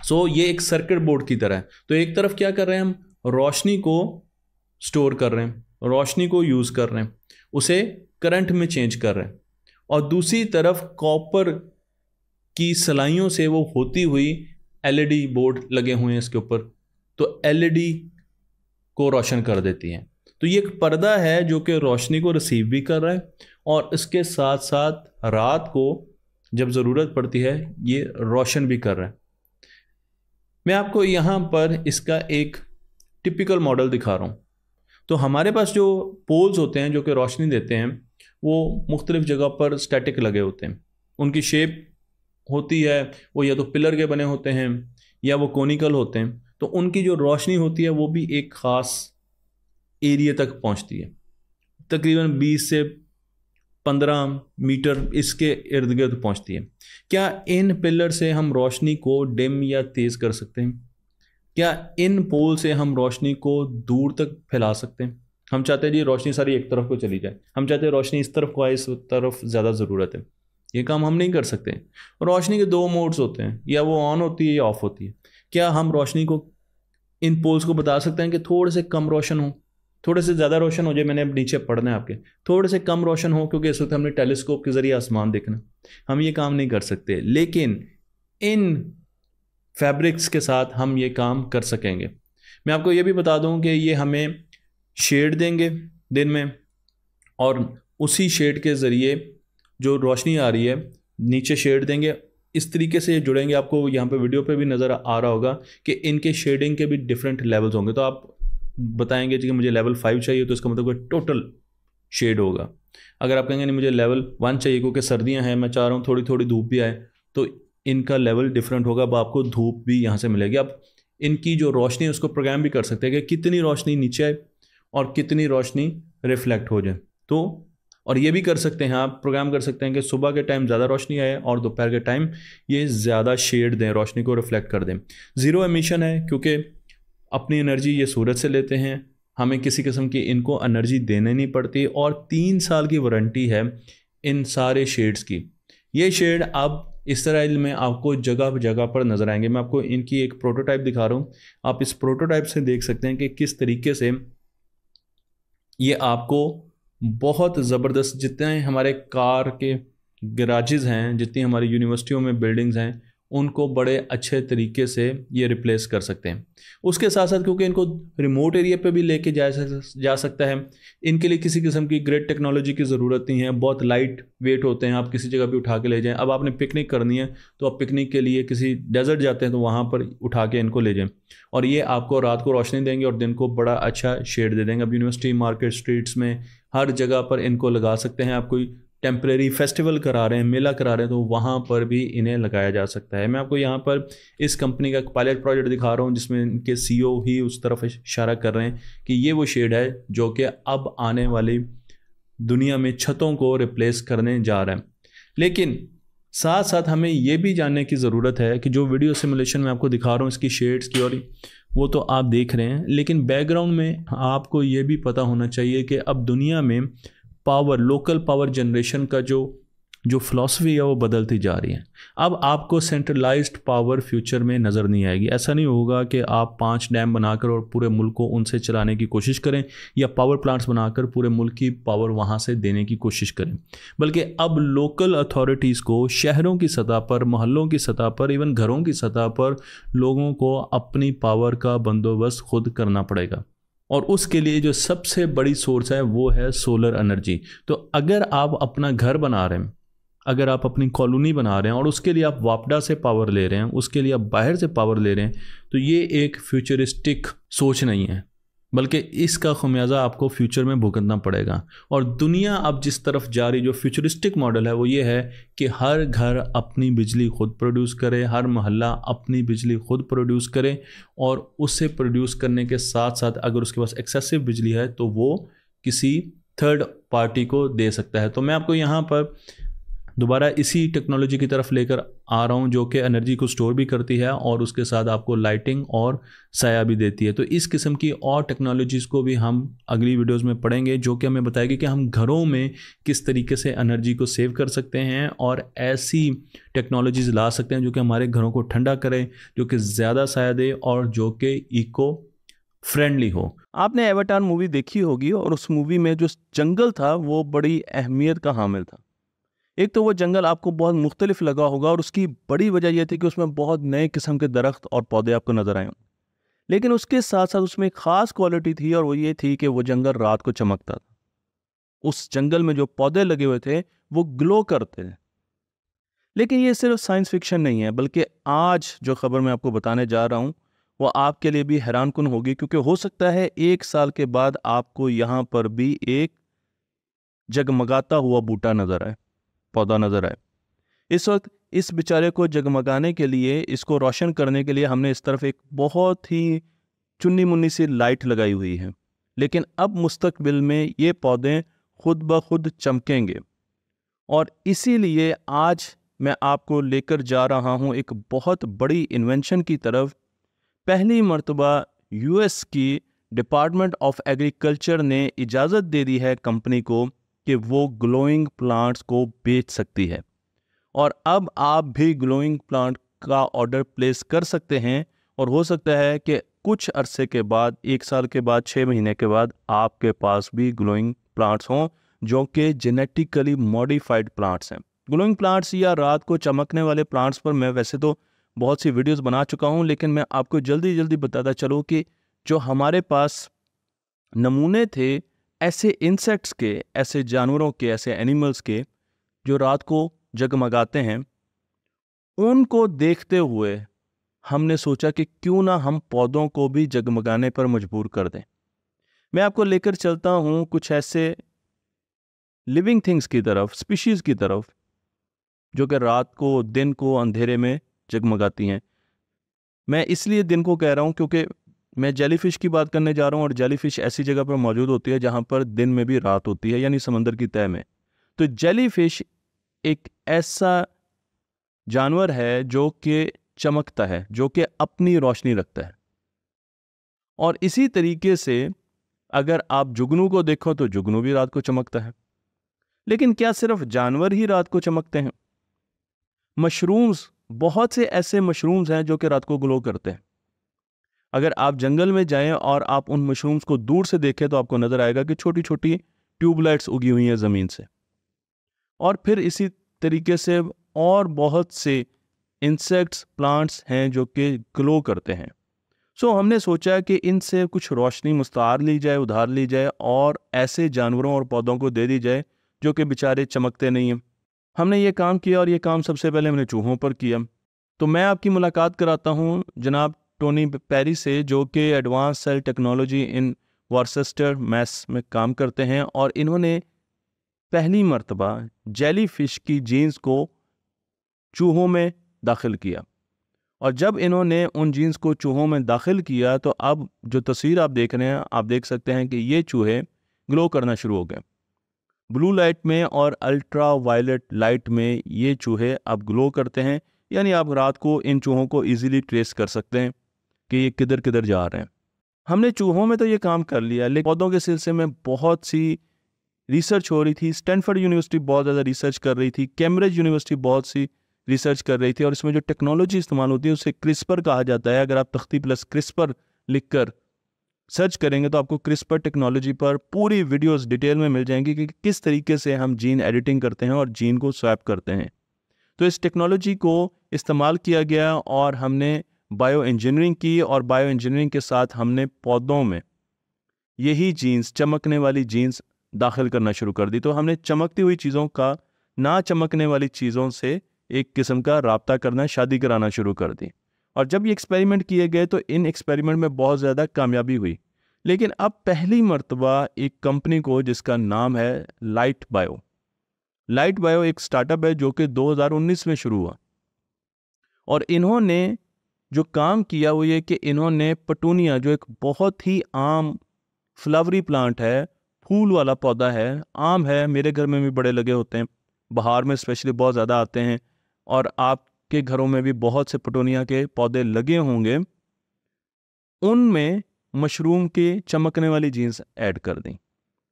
सो so, ये एक सर्किट बोर्ड की तरह है तो एक तरफ क्या कर रहे हैं हम रोशनी को स्टोर कर रहे हैं रोशनी को यूज़ कर रहे हैं उसे करंट में चेंज कर रहे हैं और दूसरी तरफ कॉपर की सलाइयों से वो होती हुई एलईडी बोर्ड e लगे हुए हैं इसके ऊपर तो एलईडी e को रोशन कर देती हैं तो ये एक पर्दा है जो कि रोशनी को रिसीव भी कर रहा है और इसके साथ साथ रात को जब ज़रूरत पड़ती है ये रोशन भी कर रहा है मैं आपको यहाँ पर इसका एक टिपिकल मॉडल दिखा रहा हूँ तो हमारे पास जो पोल्स होते हैं जो कि रोशनी देते हैं वो मुख्तलिफ जगह पर स्टैटिक लगे होते हैं उनकी शेप होती है वो या तो पिलर के बने होते हैं या वो कोनिकल होते हैं तो उनकी जो रोशनी होती है वो भी एक ख़ास एरिया तक पहुंचती है तकरीबन 20 से 15 मीटर इसके इर्द गिर्द पहुंचती है क्या इन पिलर से हम रोशनी को डिम या तेज़ कर सकते हैं क्या इन पोल से हम रोशनी को दूर तक फैला सकते हैं हम चाहते हैं जी रोशनी सारी एक तरफ को चली जाए हम चाहते हैं रोशनी इस तरफ को आए इस तरफ ज़्यादा ज़रूरत है ये काम हम नहीं कर सकते रोशनी के दो मोड्स होते हैं या वो ऑन होती है या ऑफ होती है क्या हम रोशनी को इन पोल्स को बता सकते हैं कि थोड़े से कम रोशन हो थोड़े से ज़्यादा रोशन हो जाए मैंने अब नीचे पढ़ना है आपके थोड़े से कम रोशन हो क्योंकि इस वक्त हमने टेलीस्कोप के ज़रिए आसमान देखना हम ये काम नहीं कर सकते लेकिन इन फैब्रिक्स के साथ हम ये काम कर सकेंगे मैं आपको ये भी बता दूँ कि ये हमें शेड देंगे दिन में और उसी शेड के ज़रिए जो रोशनी आ रही है नीचे शेड देंगे इस तरीके से जुड़ेंगे आपको यहाँ पे वीडियो पे भी नज़र आ रहा होगा कि इनके शेडिंग के भी डिफरेंट लेवल्स होंगे तो आप बताएंगे कि मुझे लेवल फाइव चाहिए तो इसका मतलब कोई टोटल शेड होगा अगर आप कहेंगे नहीं मुझे लेवल वन चाहिए क्योंकि सर्दियाँ हैं मैं चाह रहा हूँ थोड़ी थोड़ी धूप भी आए तो इनका लेवल डिफरेंट होगा अब आपको धूप भी यहाँ से मिलेगी आप इनकी जो रोशनी है उसको प्रोग्राम भी कर सकते हैं कि कितनी रोशनी नीचे आए और कितनी रोशनी रिफ्लेक्ट हो जाए तो और ये भी कर सकते हैं आप प्रोग्राम कर सकते हैं कि सुबह के टाइम ज़्यादा रोशनी आए और दोपहर के टाइम ये ज़्यादा शेड दें रोशनी को रिफ्लेक्ट कर दें ज़ीरो एमिशन है क्योंकि अपनी एनर्जी ये सूरज से लेते हैं हमें किसी किस्म की इनको एनर्जी देने नहीं पड़ती और तीन साल की वारंटी है इन सारे शेड्स की ये शेड अब इसराइल में आपको जगह जगह पर नज़र आएंगे मैं आपको इनकी एक प्रोटोटाइप दिखा रहा हूँ आप इस प्रोटोटाइप से देख सकते हैं कि किस तरीके से ये आपको बहुत ज़बरदस्त जितने हमारे कार के गराजेज हैं जितनी हमारी यूनिवर्सिटियों में बिल्डिंग्स हैं उनको बड़े अच्छे तरीके से ये रिप्लेस कर सकते हैं उसके साथ साथ क्योंकि इनको रिमोट एरिया पे भी लेके जा जा सकता है इनके लिए किसी किस्म की ग्रेट टेक्नोलॉजी की ज़रूरत नहीं है बहुत लाइट वेट होते हैं आप किसी जगह भी उठा के ले जाएं अब आपने पिकनिक करनी है तो आप पिकनिक के लिए किसी डेजर्ट जाते हैं तो वहाँ पर उठा के इनको ले जाएँ और ये आपको रात को रोशनी देंगे और दिन को बड़ा अच्छा शेड दे देंगे अब यूनिवर्सिटी मार्केट स्ट्रीट्स में हर जगह पर इनको लगा सकते हैं आप कोई टेम्प्रेरी फेस्टिवल करा रहे हैं मेला करा रहे हैं तो वहाँ पर भी इन्हें लगाया जा सकता है मैं आपको यहाँ पर इस कंपनी का पायलट प्रोजेक्ट दिखा रहा हूँ जिसमें इनके सी e ही उस तरफ इशारा कर रहे हैं कि ये वो शेड है जो कि अब आने वाली दुनिया में छतों को रिप्लेस करने जा रहे हैं लेकिन साथ साथ हमें ये भी जानने की ज़रूरत है कि जो वीडियो सिमुलेशन मैं आपको दिखा रहा हूँ इसकी शेड्स की और वो तो आप देख रहे हैं लेकिन बैकग्राउंड में आपको ये भी पता होना चाहिए कि अब दुनिया में पावर लोकल पावर जनरेशन का जो जो फ़िलासफ़ी है वो बदलती जा रही है अब आपको सेंट्रलाइज्ड पावर फ्यूचर में नज़र नहीं आएगी ऐसा नहीं होगा कि आप पांच डैम बनाकर और पूरे मुल्क को उनसे चलाने की कोशिश करें या पावर प्लांट्स बनाकर पूरे मुल्क की पावर वहाँ से देने की कोशिश करें बल्कि अब लोकल अथॉरिटीज़ को शहरों की सतह पर मोहल्लों की सतह पर इवन घरों की सतह पर लोगों को अपनी पावर का बंदोबस्त खुद करना पड़ेगा और उसके लिए जो सबसे बड़ी सोर्स है वो है सोलर एनर्जी तो अगर आप अपना घर बना रहे हैं अगर आप अपनी कॉलोनी बना रहे हैं और उसके लिए आप वापडा से पावर ले रहे हैं उसके लिए आप बाहर से पावर ले रहे हैं तो ये एक फ्यूचरिस्टिक सोच नहीं है बल्कि इसका खमियाजा आपको फ्यूचर में भुगतना पड़ेगा और दुनिया अब जिस तरफ जा रही जो फ्यूचरिस्टिक मॉडल है वो ये है कि हर घर अपनी बिजली खुद प्रोड्यूस करे हर मोहल्ला अपनी बिजली खुद प्रोड्यूस करे और उसे प्रोड्यूस करने के साथ साथ अगर उसके पास एक्सेसिव बिजली है तो वो किसी थर्ड पार्टी को दे सकता है तो मैं आपको यहाँ पर दोबारा इसी टेक्नोलॉजी की तरफ लेकर आ रहा हूँ जो कि एनर्जी को स्टोर भी करती है और उसके साथ आपको लाइटिंग और साया भी देती है तो इस किस्म की और टेक्नोलॉजीज़ को भी हम अगली वीडियोज़ में पढ़ेंगे जो कि हमें बताएगी कि हम घरों में किस तरीके से एनर्जी को सेव कर सकते हैं और ऐसी टेक्नोलॉजीज़ ला सकते हैं जो कि हमारे घरों को ठंडा करें जो कि ज़्यादा साया दे और जो कि इको फ्रेंडली हो आपने एवटान मूवी देखी होगी और उस मूवी में जो जंगल था वो बड़ी अहमियत का हामिल था एक तो वो जंगल आपको बहुत मुख्तलिफ लगा होगा और उसकी बड़ी वजह यह थी कि उसमें बहुत नए किस्म के दरख्त और पौधे आपको नज़र आए लेकिन उसके साथ साथ उसमें एक ख़ास क्वालिटी थी और वो ये थी कि वो जंगल रात को चमकता था उस जंगल में जो पौधे लगे हुए थे वो ग्लो करते थे लेकिन ये सिर्फ साइंस फिक्शन नहीं है बल्कि आज जो खबर मैं आपको बताने जा रहा हूँ वो आपके लिए भी हैरान कन होगी क्योंकि हो सकता है एक साल के बाद आपको यहाँ पर भी एक जगमगाता हुआ बूटा नज़र आए पौधा नज़र आए इस वक्त इस बेचारे को जगमगाने के लिए इसको रोशन करने के लिए हमने इस तरफ एक बहुत ही चुन्नी मुन्नी सी लाइट लगाई हुई है लेकिन अब मुस्तकबिल में ये पौधे खुद ब खुद चमकेंगे और इसीलिए आज मैं आपको लेकर जा रहा हूँ एक बहुत बड़ी इन्वेंशन की तरफ पहली मरतबा यूएस की डिपार्टमेंट ऑफ एग्रीकल्चर ने इजाज़त दे दी है कंपनी को कि वो ग्लोइंग प्लांट्स को बेच सकती है और अब आप भी ग्लोइंग प्लांट का ऑर्डर प्लेस कर सकते हैं और हो सकता है कि कुछ अरसे के बाद एक साल के बाद छः महीने के बाद आपके पास भी ग्लोइंग प्लांट्स हों जो कि जेनेटिकली मॉडिफाइड प्लांट्स हैं ग्लोइंग प्लांट्स या रात को चमकने वाले प्लांट्स पर मैं वैसे तो बहुत सी वीडियोस बना चुका हूं लेकिन मैं आपको जल्दी जल्दी बताता चलूँ कि जो हमारे पास नमूने थे ऐसे इंसेक्ट्स के ऐसे जानवरों के ऐसे एनिमल्स के जो रात को जगमगाते हैं उनको देखते हुए हमने सोचा कि क्यों ना हम पौधों को भी जगमगाने पर मजबूर कर दें मैं आपको लेकर चलता हूँ कुछ ऐसे लिविंग थिंग्स की तरफ स्पीशीज़ की तरफ जो कि रात को दिन को अंधेरे में जगमगाती हैं मैं इसलिए दिन को कह रहा हूँ क्योंकि मैं जेलीफिश की बात करने जा रहा हूँ और जेलीफिश ऐसी जगह पर मौजूद होती है जहाँ पर दिन में भी रात होती है यानी समंदर की तय में तो जेलीफिश एक ऐसा जानवर है जो कि चमकता है जो कि अपनी रोशनी रखता है और इसी तरीके से अगर आप जुगनू को देखो तो जुगनू भी रात को चमकता है लेकिन क्या सिर्फ जानवर ही रात को चमकते हैं मशरूम्स बहुत से ऐसे मशरूम्स हैं जो कि रात को ग्लो करते हैं अगर आप जंगल में जाएं और आप उन मशरूम्स को दूर से देखें तो आपको नज़र आएगा कि छोटी छोटी ट्यूबलाइट्स उगी हुई हैं ज़मीन से और फिर इसी तरीके से और बहुत से इंसेक्ट्स प्लांट्स हैं जो कि ग्लो करते हैं सो हमने सोचा कि इनसे कुछ रोशनी मुस्तार ली जाए उधार ली जाए और ऐसे जानवरों और पौधों को दे दी जाए जो कि बेचारे चमकते नहीं हैं हमने ये काम किया और ये काम सबसे पहले हमने चूहों पर किया तो मैं आपकी मुलाकात कराता हूँ जनाब टोनी पेरी से जो कि advance cell technology in Worcester Mass में काम करते हैं और इन्होंने पहली मरतबा जेली फिश की जीन्स को चूहों में दाखिल किया और जब इन्होंने उन जीन्स को चूहों में दाखिल किया तो अब जो तस्वीर आप देख रहे हैं आप देख सकते हैं कि ये चूहे ग्लो करना शुरू हो गए ब्लू लाइट में और अल्ट्रा वायलेट लाइट में ये चूहे अब ग्लो करते हैं यानी आप रात को इन चूहों को इजीली ट्रेस कर सकते हैं कि ये किधर किधर जा रहे हैं हमने चूहों में तो ये काम कर लिया लेकिन पौधों के सिलसिले में बहुत सी रिसर्च हो रही थी स्टैनफर्ड यूनिवर्सिटी बहुत ज़्यादा रिसर्च कर रही थी कैम्ब्रिज यूनिवर्सिटी बहुत सी रिसर्च कर रही थी और इसमें जो टेक्नोलॉजी इस्तेमाल होती है उसे क्रिस्पर कहा जाता है अगर आप तख्ती प्लस क्रिस्पर लिख कर सर्च करेंगे तो आपको क्रिस्पर टेक्नोलॉजी पर पूरी वीडियोस डिटेल में मिल जाएंगी कि किस तरीके से हम जीन एडिटिंग करते हैं और जीन को स्वैप करते हैं तो इस टेक्नोलॉजी को इस्तेमाल किया गया और हमने बायो इंजीनियरिंग की और बायो इंजीनियरिंग के साथ हमने पौधों में यही जीन्स चमकने वाली जीन्स दाखिल करना शुरू कर दी तो हमने चमकती हुई चीज़ों का ना चमकने वाली चीज़ों से एक किस्म का रबता करना शादी कराना शुरू कर दी और जब ये एक्सपेरिमेंट किए गए तो इन एक्सपेरिमेंट में बहुत ज़्यादा कामयाबी हुई लेकिन अब पहली मरतबा एक कंपनी को जिसका नाम है लाइट बायो लाइट बायो एक स्टार्टअप है जो कि 2019 में शुरू हुआ और इन्होंने जो काम किया वो ये कि इन्होंने पटूनिया जो एक बहुत ही आम फ्लावरी प्लांट है फूल वाला पौधा है आम है मेरे घर में भी बड़े लगे होते हैं बाहर में स्पेशली बहुत ज़्यादा आते हैं और आपके घरों में भी बहुत से पटोनिया के पौधे लगे होंगे उनमें मशरूम के चमकने वाली जीन्स ऐड कर दी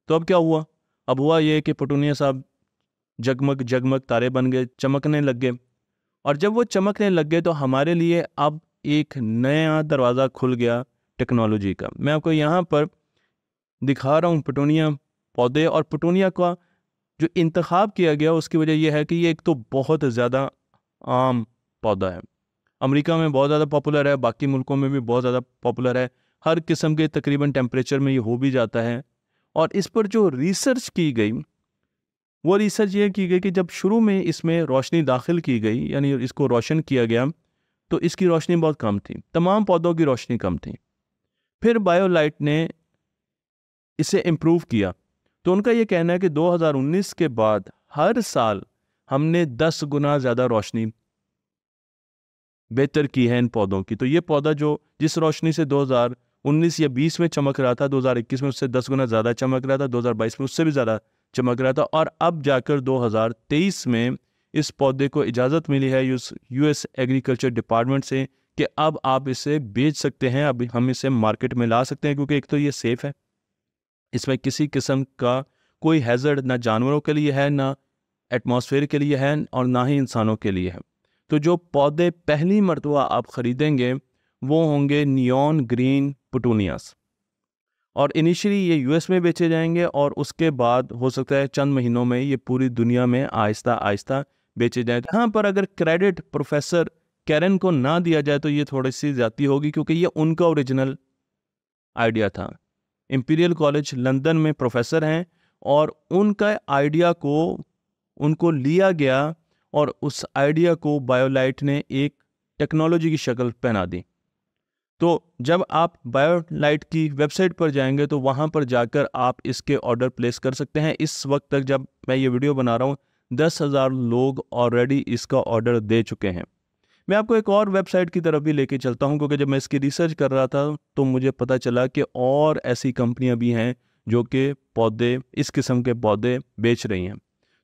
तो अब क्या हुआ अब हुआ ये कि पटोनिया साहब जगमग जगमग तारे बन गए चमकने लग गए और जब वो चमकने लग गए तो हमारे लिए अब एक नया दरवाज़ा खुल गया टेक्नोलॉजी का मैं आपको यहाँ पर दिखा रहा हूँ पटोनिया पौधे और पटोनिया का जो इंतखब किया गया उसकी वजह यह है कि ये एक तो बहुत ज़्यादा आम पौधा है अमेरिका में बहुत ज़्यादा पॉपुलर है बाकी मुल्कों में भी बहुत ज़्यादा पॉपुलर है हर किस्म के तकरीबन टेम्परेचर में ये हो भी जाता है और इस पर जो रिसर्च की गई वो रिसर्च ये की गई कि जब शुरू में इसमें रोशनी दाखिल की गई यानी इसको रोशन किया गया तो इसकी रोशनी बहुत कम थी तमाम पौधों की रोशनी कम थी फिर बायोलाइट ने इसे इम्प्रूव किया तो उनका यह कहना है कि 2019 के बाद हर साल हमने 10 गुना ज़्यादा रोशनी बेहतर की है इन पौधों की तो ये पौधा जो जिस रोशनी से 2019 या 20 में चमक रहा था 2021 में उससे 10 गुना ज़्यादा चमक रहा था 2022 में उससे भी ज़्यादा चमक रहा था और अब जाकर 2023 में इस पौधे को इजाज़त मिली है यूस यूएस एग्रीकल्चर डिपार्टमेंट से कि अब आप इसे बेच सकते हैं अब हम इसे मार्केट में ला सकते हैं क्योंकि एक तो ये सेफ़ है इसमें किसी किस्म का कोई हैज़र्ड ना जानवरों के लिए है ना एटमॉस्फेयर के लिए है और ना ही इंसानों के लिए है तो जो पौधे पहली मरतबा आप ख़रीदेंगे वो होंगे नियॉन ग्रीन पटूनियास और इनिशियली ये यूएस में बेचे जाएंगे और उसके बाद हो सकता है चंद महीनों में ये पूरी दुनिया में आहिस्ता आहिस्ता बेचे जाए तो यहाँ पर अगर क्रेडिट प्रोफेसर कैरन को ना दिया जाए तो ये थोड़ी सी जाती होगी क्योंकि ये उनका ओरिजिनल आइडिया था इम्पीरियल कॉलेज लंदन में प्रोफेसर हैं और उनका आइडिया को उनको लिया गया और उस आइडिया को बायोलाइट ने एक टेक्नोलॉजी की शक्ल पहना दी तो जब आप बायोलाइट की वेबसाइट पर जाएंगे तो वहाँ पर जाकर आप इसके ऑर्डर प्लेस कर सकते हैं इस वक्त तक जब मैं ये वीडियो बना रहा हूँ दस हज़ार लोग ऑलरेडी इसका ऑर्डर दे चुके हैं मैं आपको एक और वेबसाइट की तरफ भी लेके चलता हूँ क्योंकि जब मैं इसकी रिसर्च कर रहा था तो मुझे पता चला कि और ऐसी कंपनियाँ भी हैं जो कि पौधे इस किस्म के पौधे बेच रही हैं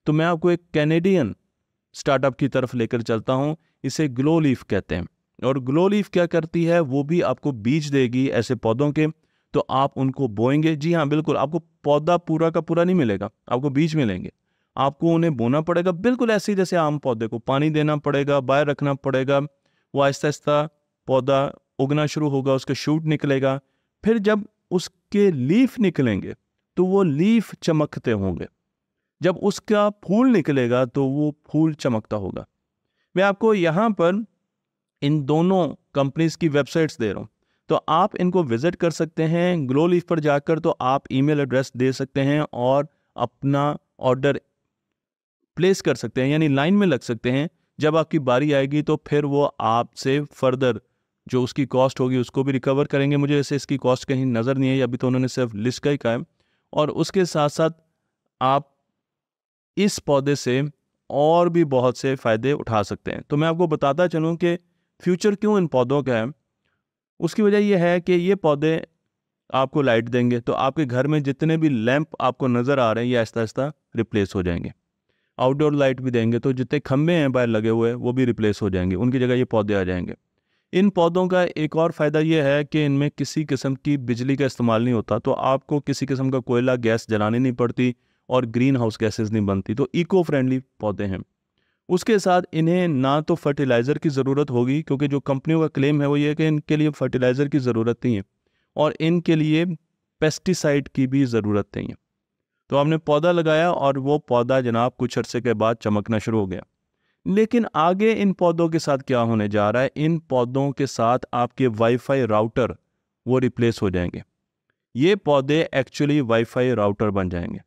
तो मैं आपको एक कैनेडियन स्टार्टअप की तरफ लेकर चलता हूँ इसे ग्लो लीफ कहते हैं और ग्लो लीफ क्या करती है वो भी आपको बीज देगी ऐसे पौधों के तो आप उनको बोएंगे जी हाँ बिल्कुल आपको पौधा पूरा का पूरा नहीं मिलेगा आपको बीज मिलेंगे आपको उन्हें बोना पड़ेगा बिल्कुल ऐसे ही जैसे आम पौधे को पानी देना पड़ेगा बाहर रखना पड़ेगा वो आहिस्ता आहिस्ता पौधा उगना शुरू होगा उसका शूट निकलेगा फिर जब उसके लीफ निकलेंगे तो वो लीफ चमकते होंगे जब उसका फूल निकलेगा तो वो फूल चमकता होगा मैं आपको यहाँ पर इन दोनों कंपनीज की वेबसाइट्स दे रहा हूँ तो आप इनको विज़िट कर सकते हैं ग्लो लीफ पर जाकर तो आप ईमेल एड्रेस दे सकते हैं और अपना ऑर्डर प्लेस कर सकते हैं यानी लाइन में लग सकते हैं जब आपकी बारी आएगी तो फिर वो आपसे फर्दर जो उसकी कॉस्ट होगी उसको भी रिकवर करेंगे मुझे ऐसे इसकी कॉस्ट कहीं नज़र नहीं है अभी तो उन्होंने सिर्फ लिस्ट का ही कहा है और उसके साथ साथ आप इस पौधे से और भी बहुत से फ़ायदे उठा सकते हैं तो मैं आपको बताता चलूँ कि फ्यूचर क्यों इन पौधों का है उसकी वजह यह है कि ये पौधे आपको लाइट देंगे तो आपके घर में जितने भी लैंप आपको नज़र आ रहे हैं ये आहिस्ता आहिस्ता रिप्लेस हो जाएंगे आउटडोर लाइट भी देंगे तो जितने खम्भे हैं बाहर लगे हुए वो भी रिप्लेस हो जाएंगे उनकी जगह ये पौधे आ जाएंगे इन पौधों का एक और फ़ायदा यह है कि इनमें किसी किस्म की बिजली का इस्तेमाल नहीं होता तो आपको किसी किस्म का कोयला गैस जलानी नहीं पड़ती और ग्रीन हाउस गैसेज नहीं बनती तो इको फ्रेंडली पौधे हैं उसके साथ इन्हें ना तो फर्टिलाइज़र की ज़रूरत होगी क्योंकि जो कंपनियों का क्लेम है वो ये है कि इनके लिए फर्टिलाइज़र की ज़रूरत नहीं है और इनके लिए पेस्टिसाइड की भी ज़रूरत नहीं है तो हमने पौधा लगाया और वो पौधा जनाब कुछ अरसे के बाद चमकना शुरू हो गया लेकिन आगे इन पौधों के साथ क्या होने जा रहा है इन पौधों के साथ आपके वाईफाई राउटर वो रिप्लेस हो जाएंगे ये पौधे एक्चुअली वाईफाई राउटर बन जाएंगे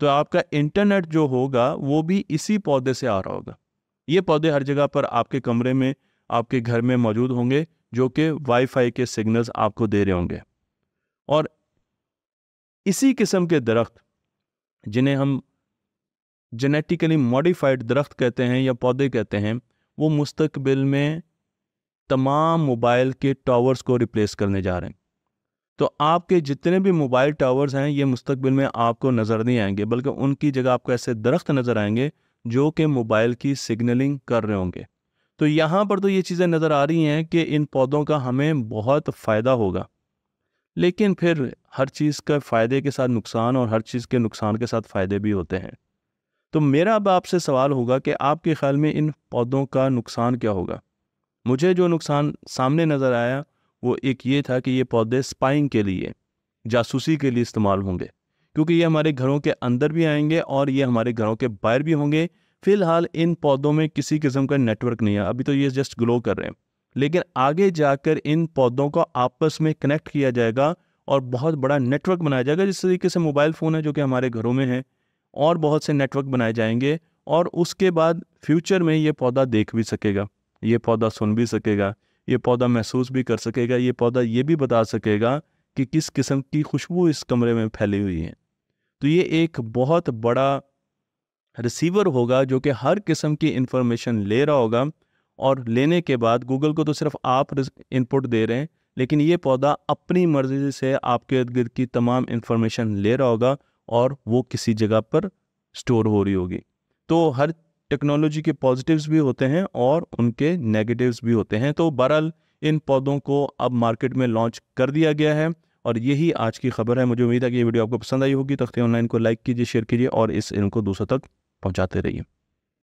तो आपका इंटरनेट जो होगा वो भी इसी पौधे से आ रहा होगा ये पौधे हर जगह पर आपके कमरे में आपके घर में मौजूद होंगे जो कि वाईफाई के सिग्नल्स आपको दे रहे होंगे और इसी किस्म के दरख्त जिन्हें हम जेनेटिकली मॉडिफाइड दरख्त कहते हैं या पौधे कहते हैं वो मुस्तकबिल में तमाम मोबाइल के टावर्स को रिप्लेस करने जा रहे हैं तो आपके जितने भी मोबाइल टावर्स हैं ये मुस्तकबिल में आपको नज़र नहीं आएंगे बल्कि उनकी जगह आपको ऐसे दरख्त नज़र आएंगे जो कि मोबाइल की सिग्नलिंग कर रहे होंगे तो यहाँ पर तो ये चीज़ें नज़र आ रही हैं कि इन पौधों का हमें बहुत फ़ायदा होगा लेकिन फिर हर चीज़ का फ़ायदे के साथ नुकसान और हर चीज़ के नुकसान के साथ फ़ायदे भी होते हैं तो मेरा अब आपसे सवाल होगा कि आपके ख्याल में इन पौधों का नुकसान क्या होगा मुझे जो नुकसान सामने नज़र आया वो एक ये था कि ये पौधे स्पाइंग के लिए जासूसी के लिए इस्तेमाल होंगे क्योंकि ये हमारे घरों के अंदर भी आएंगे और ये हमारे घरों के बाहर भी होंगे फिलहाल इन पौधों में किसी किस्म का नेटवर्क नहीं है अभी तो ये जस्ट ग्लो कर रहे हैं लेकिन आगे जाकर इन पौधों को आपस में कनेक्ट किया जाएगा और बहुत बड़ा नेटवर्क बनाया जाएगा जिस तरीके से मोबाइल फ़ोन है जो कि हमारे घरों में है और बहुत से नेटवर्क बनाए जाएंगे और उसके बाद फ्यूचर में ये पौधा देख भी सकेगा ये पौधा सुन भी सकेगा ये पौधा महसूस भी कर सकेगा ये पौधा ये भी बता सकेगा कि किस किस्म की खुशबू इस कमरे में फैली हुई है तो ये एक बहुत बड़ा रिसीवर होगा जो कि हर किस्म की इंफॉर्मेशन ले रहा होगा और लेने के बाद गूगल को तो सिर्फ आप इनपुट दे रहे हैं लेकिन ये पौधा अपनी मर्जी से आपके इर्द गिर्द की तमाम इन्फॉर्मेशन ले रहा होगा और वो किसी जगह पर स्टोर हो रही होगी तो हर टेक्नोलॉजी के पॉजिटिव्स भी होते हैं और उनके नेगेटिव्स भी होते हैं तो बहरहाल इन पौधों को अब मार्केट में लॉन्च कर दिया गया है और यही आज की खबर है मुझे उम्मीद है कि ये वीडियो आपको पसंद आई होगी तख्ते ऑनलाइन को लाइक कीजिए शेयर कीजिए और इस इनको दूसरों तक पहुँचाते रहिए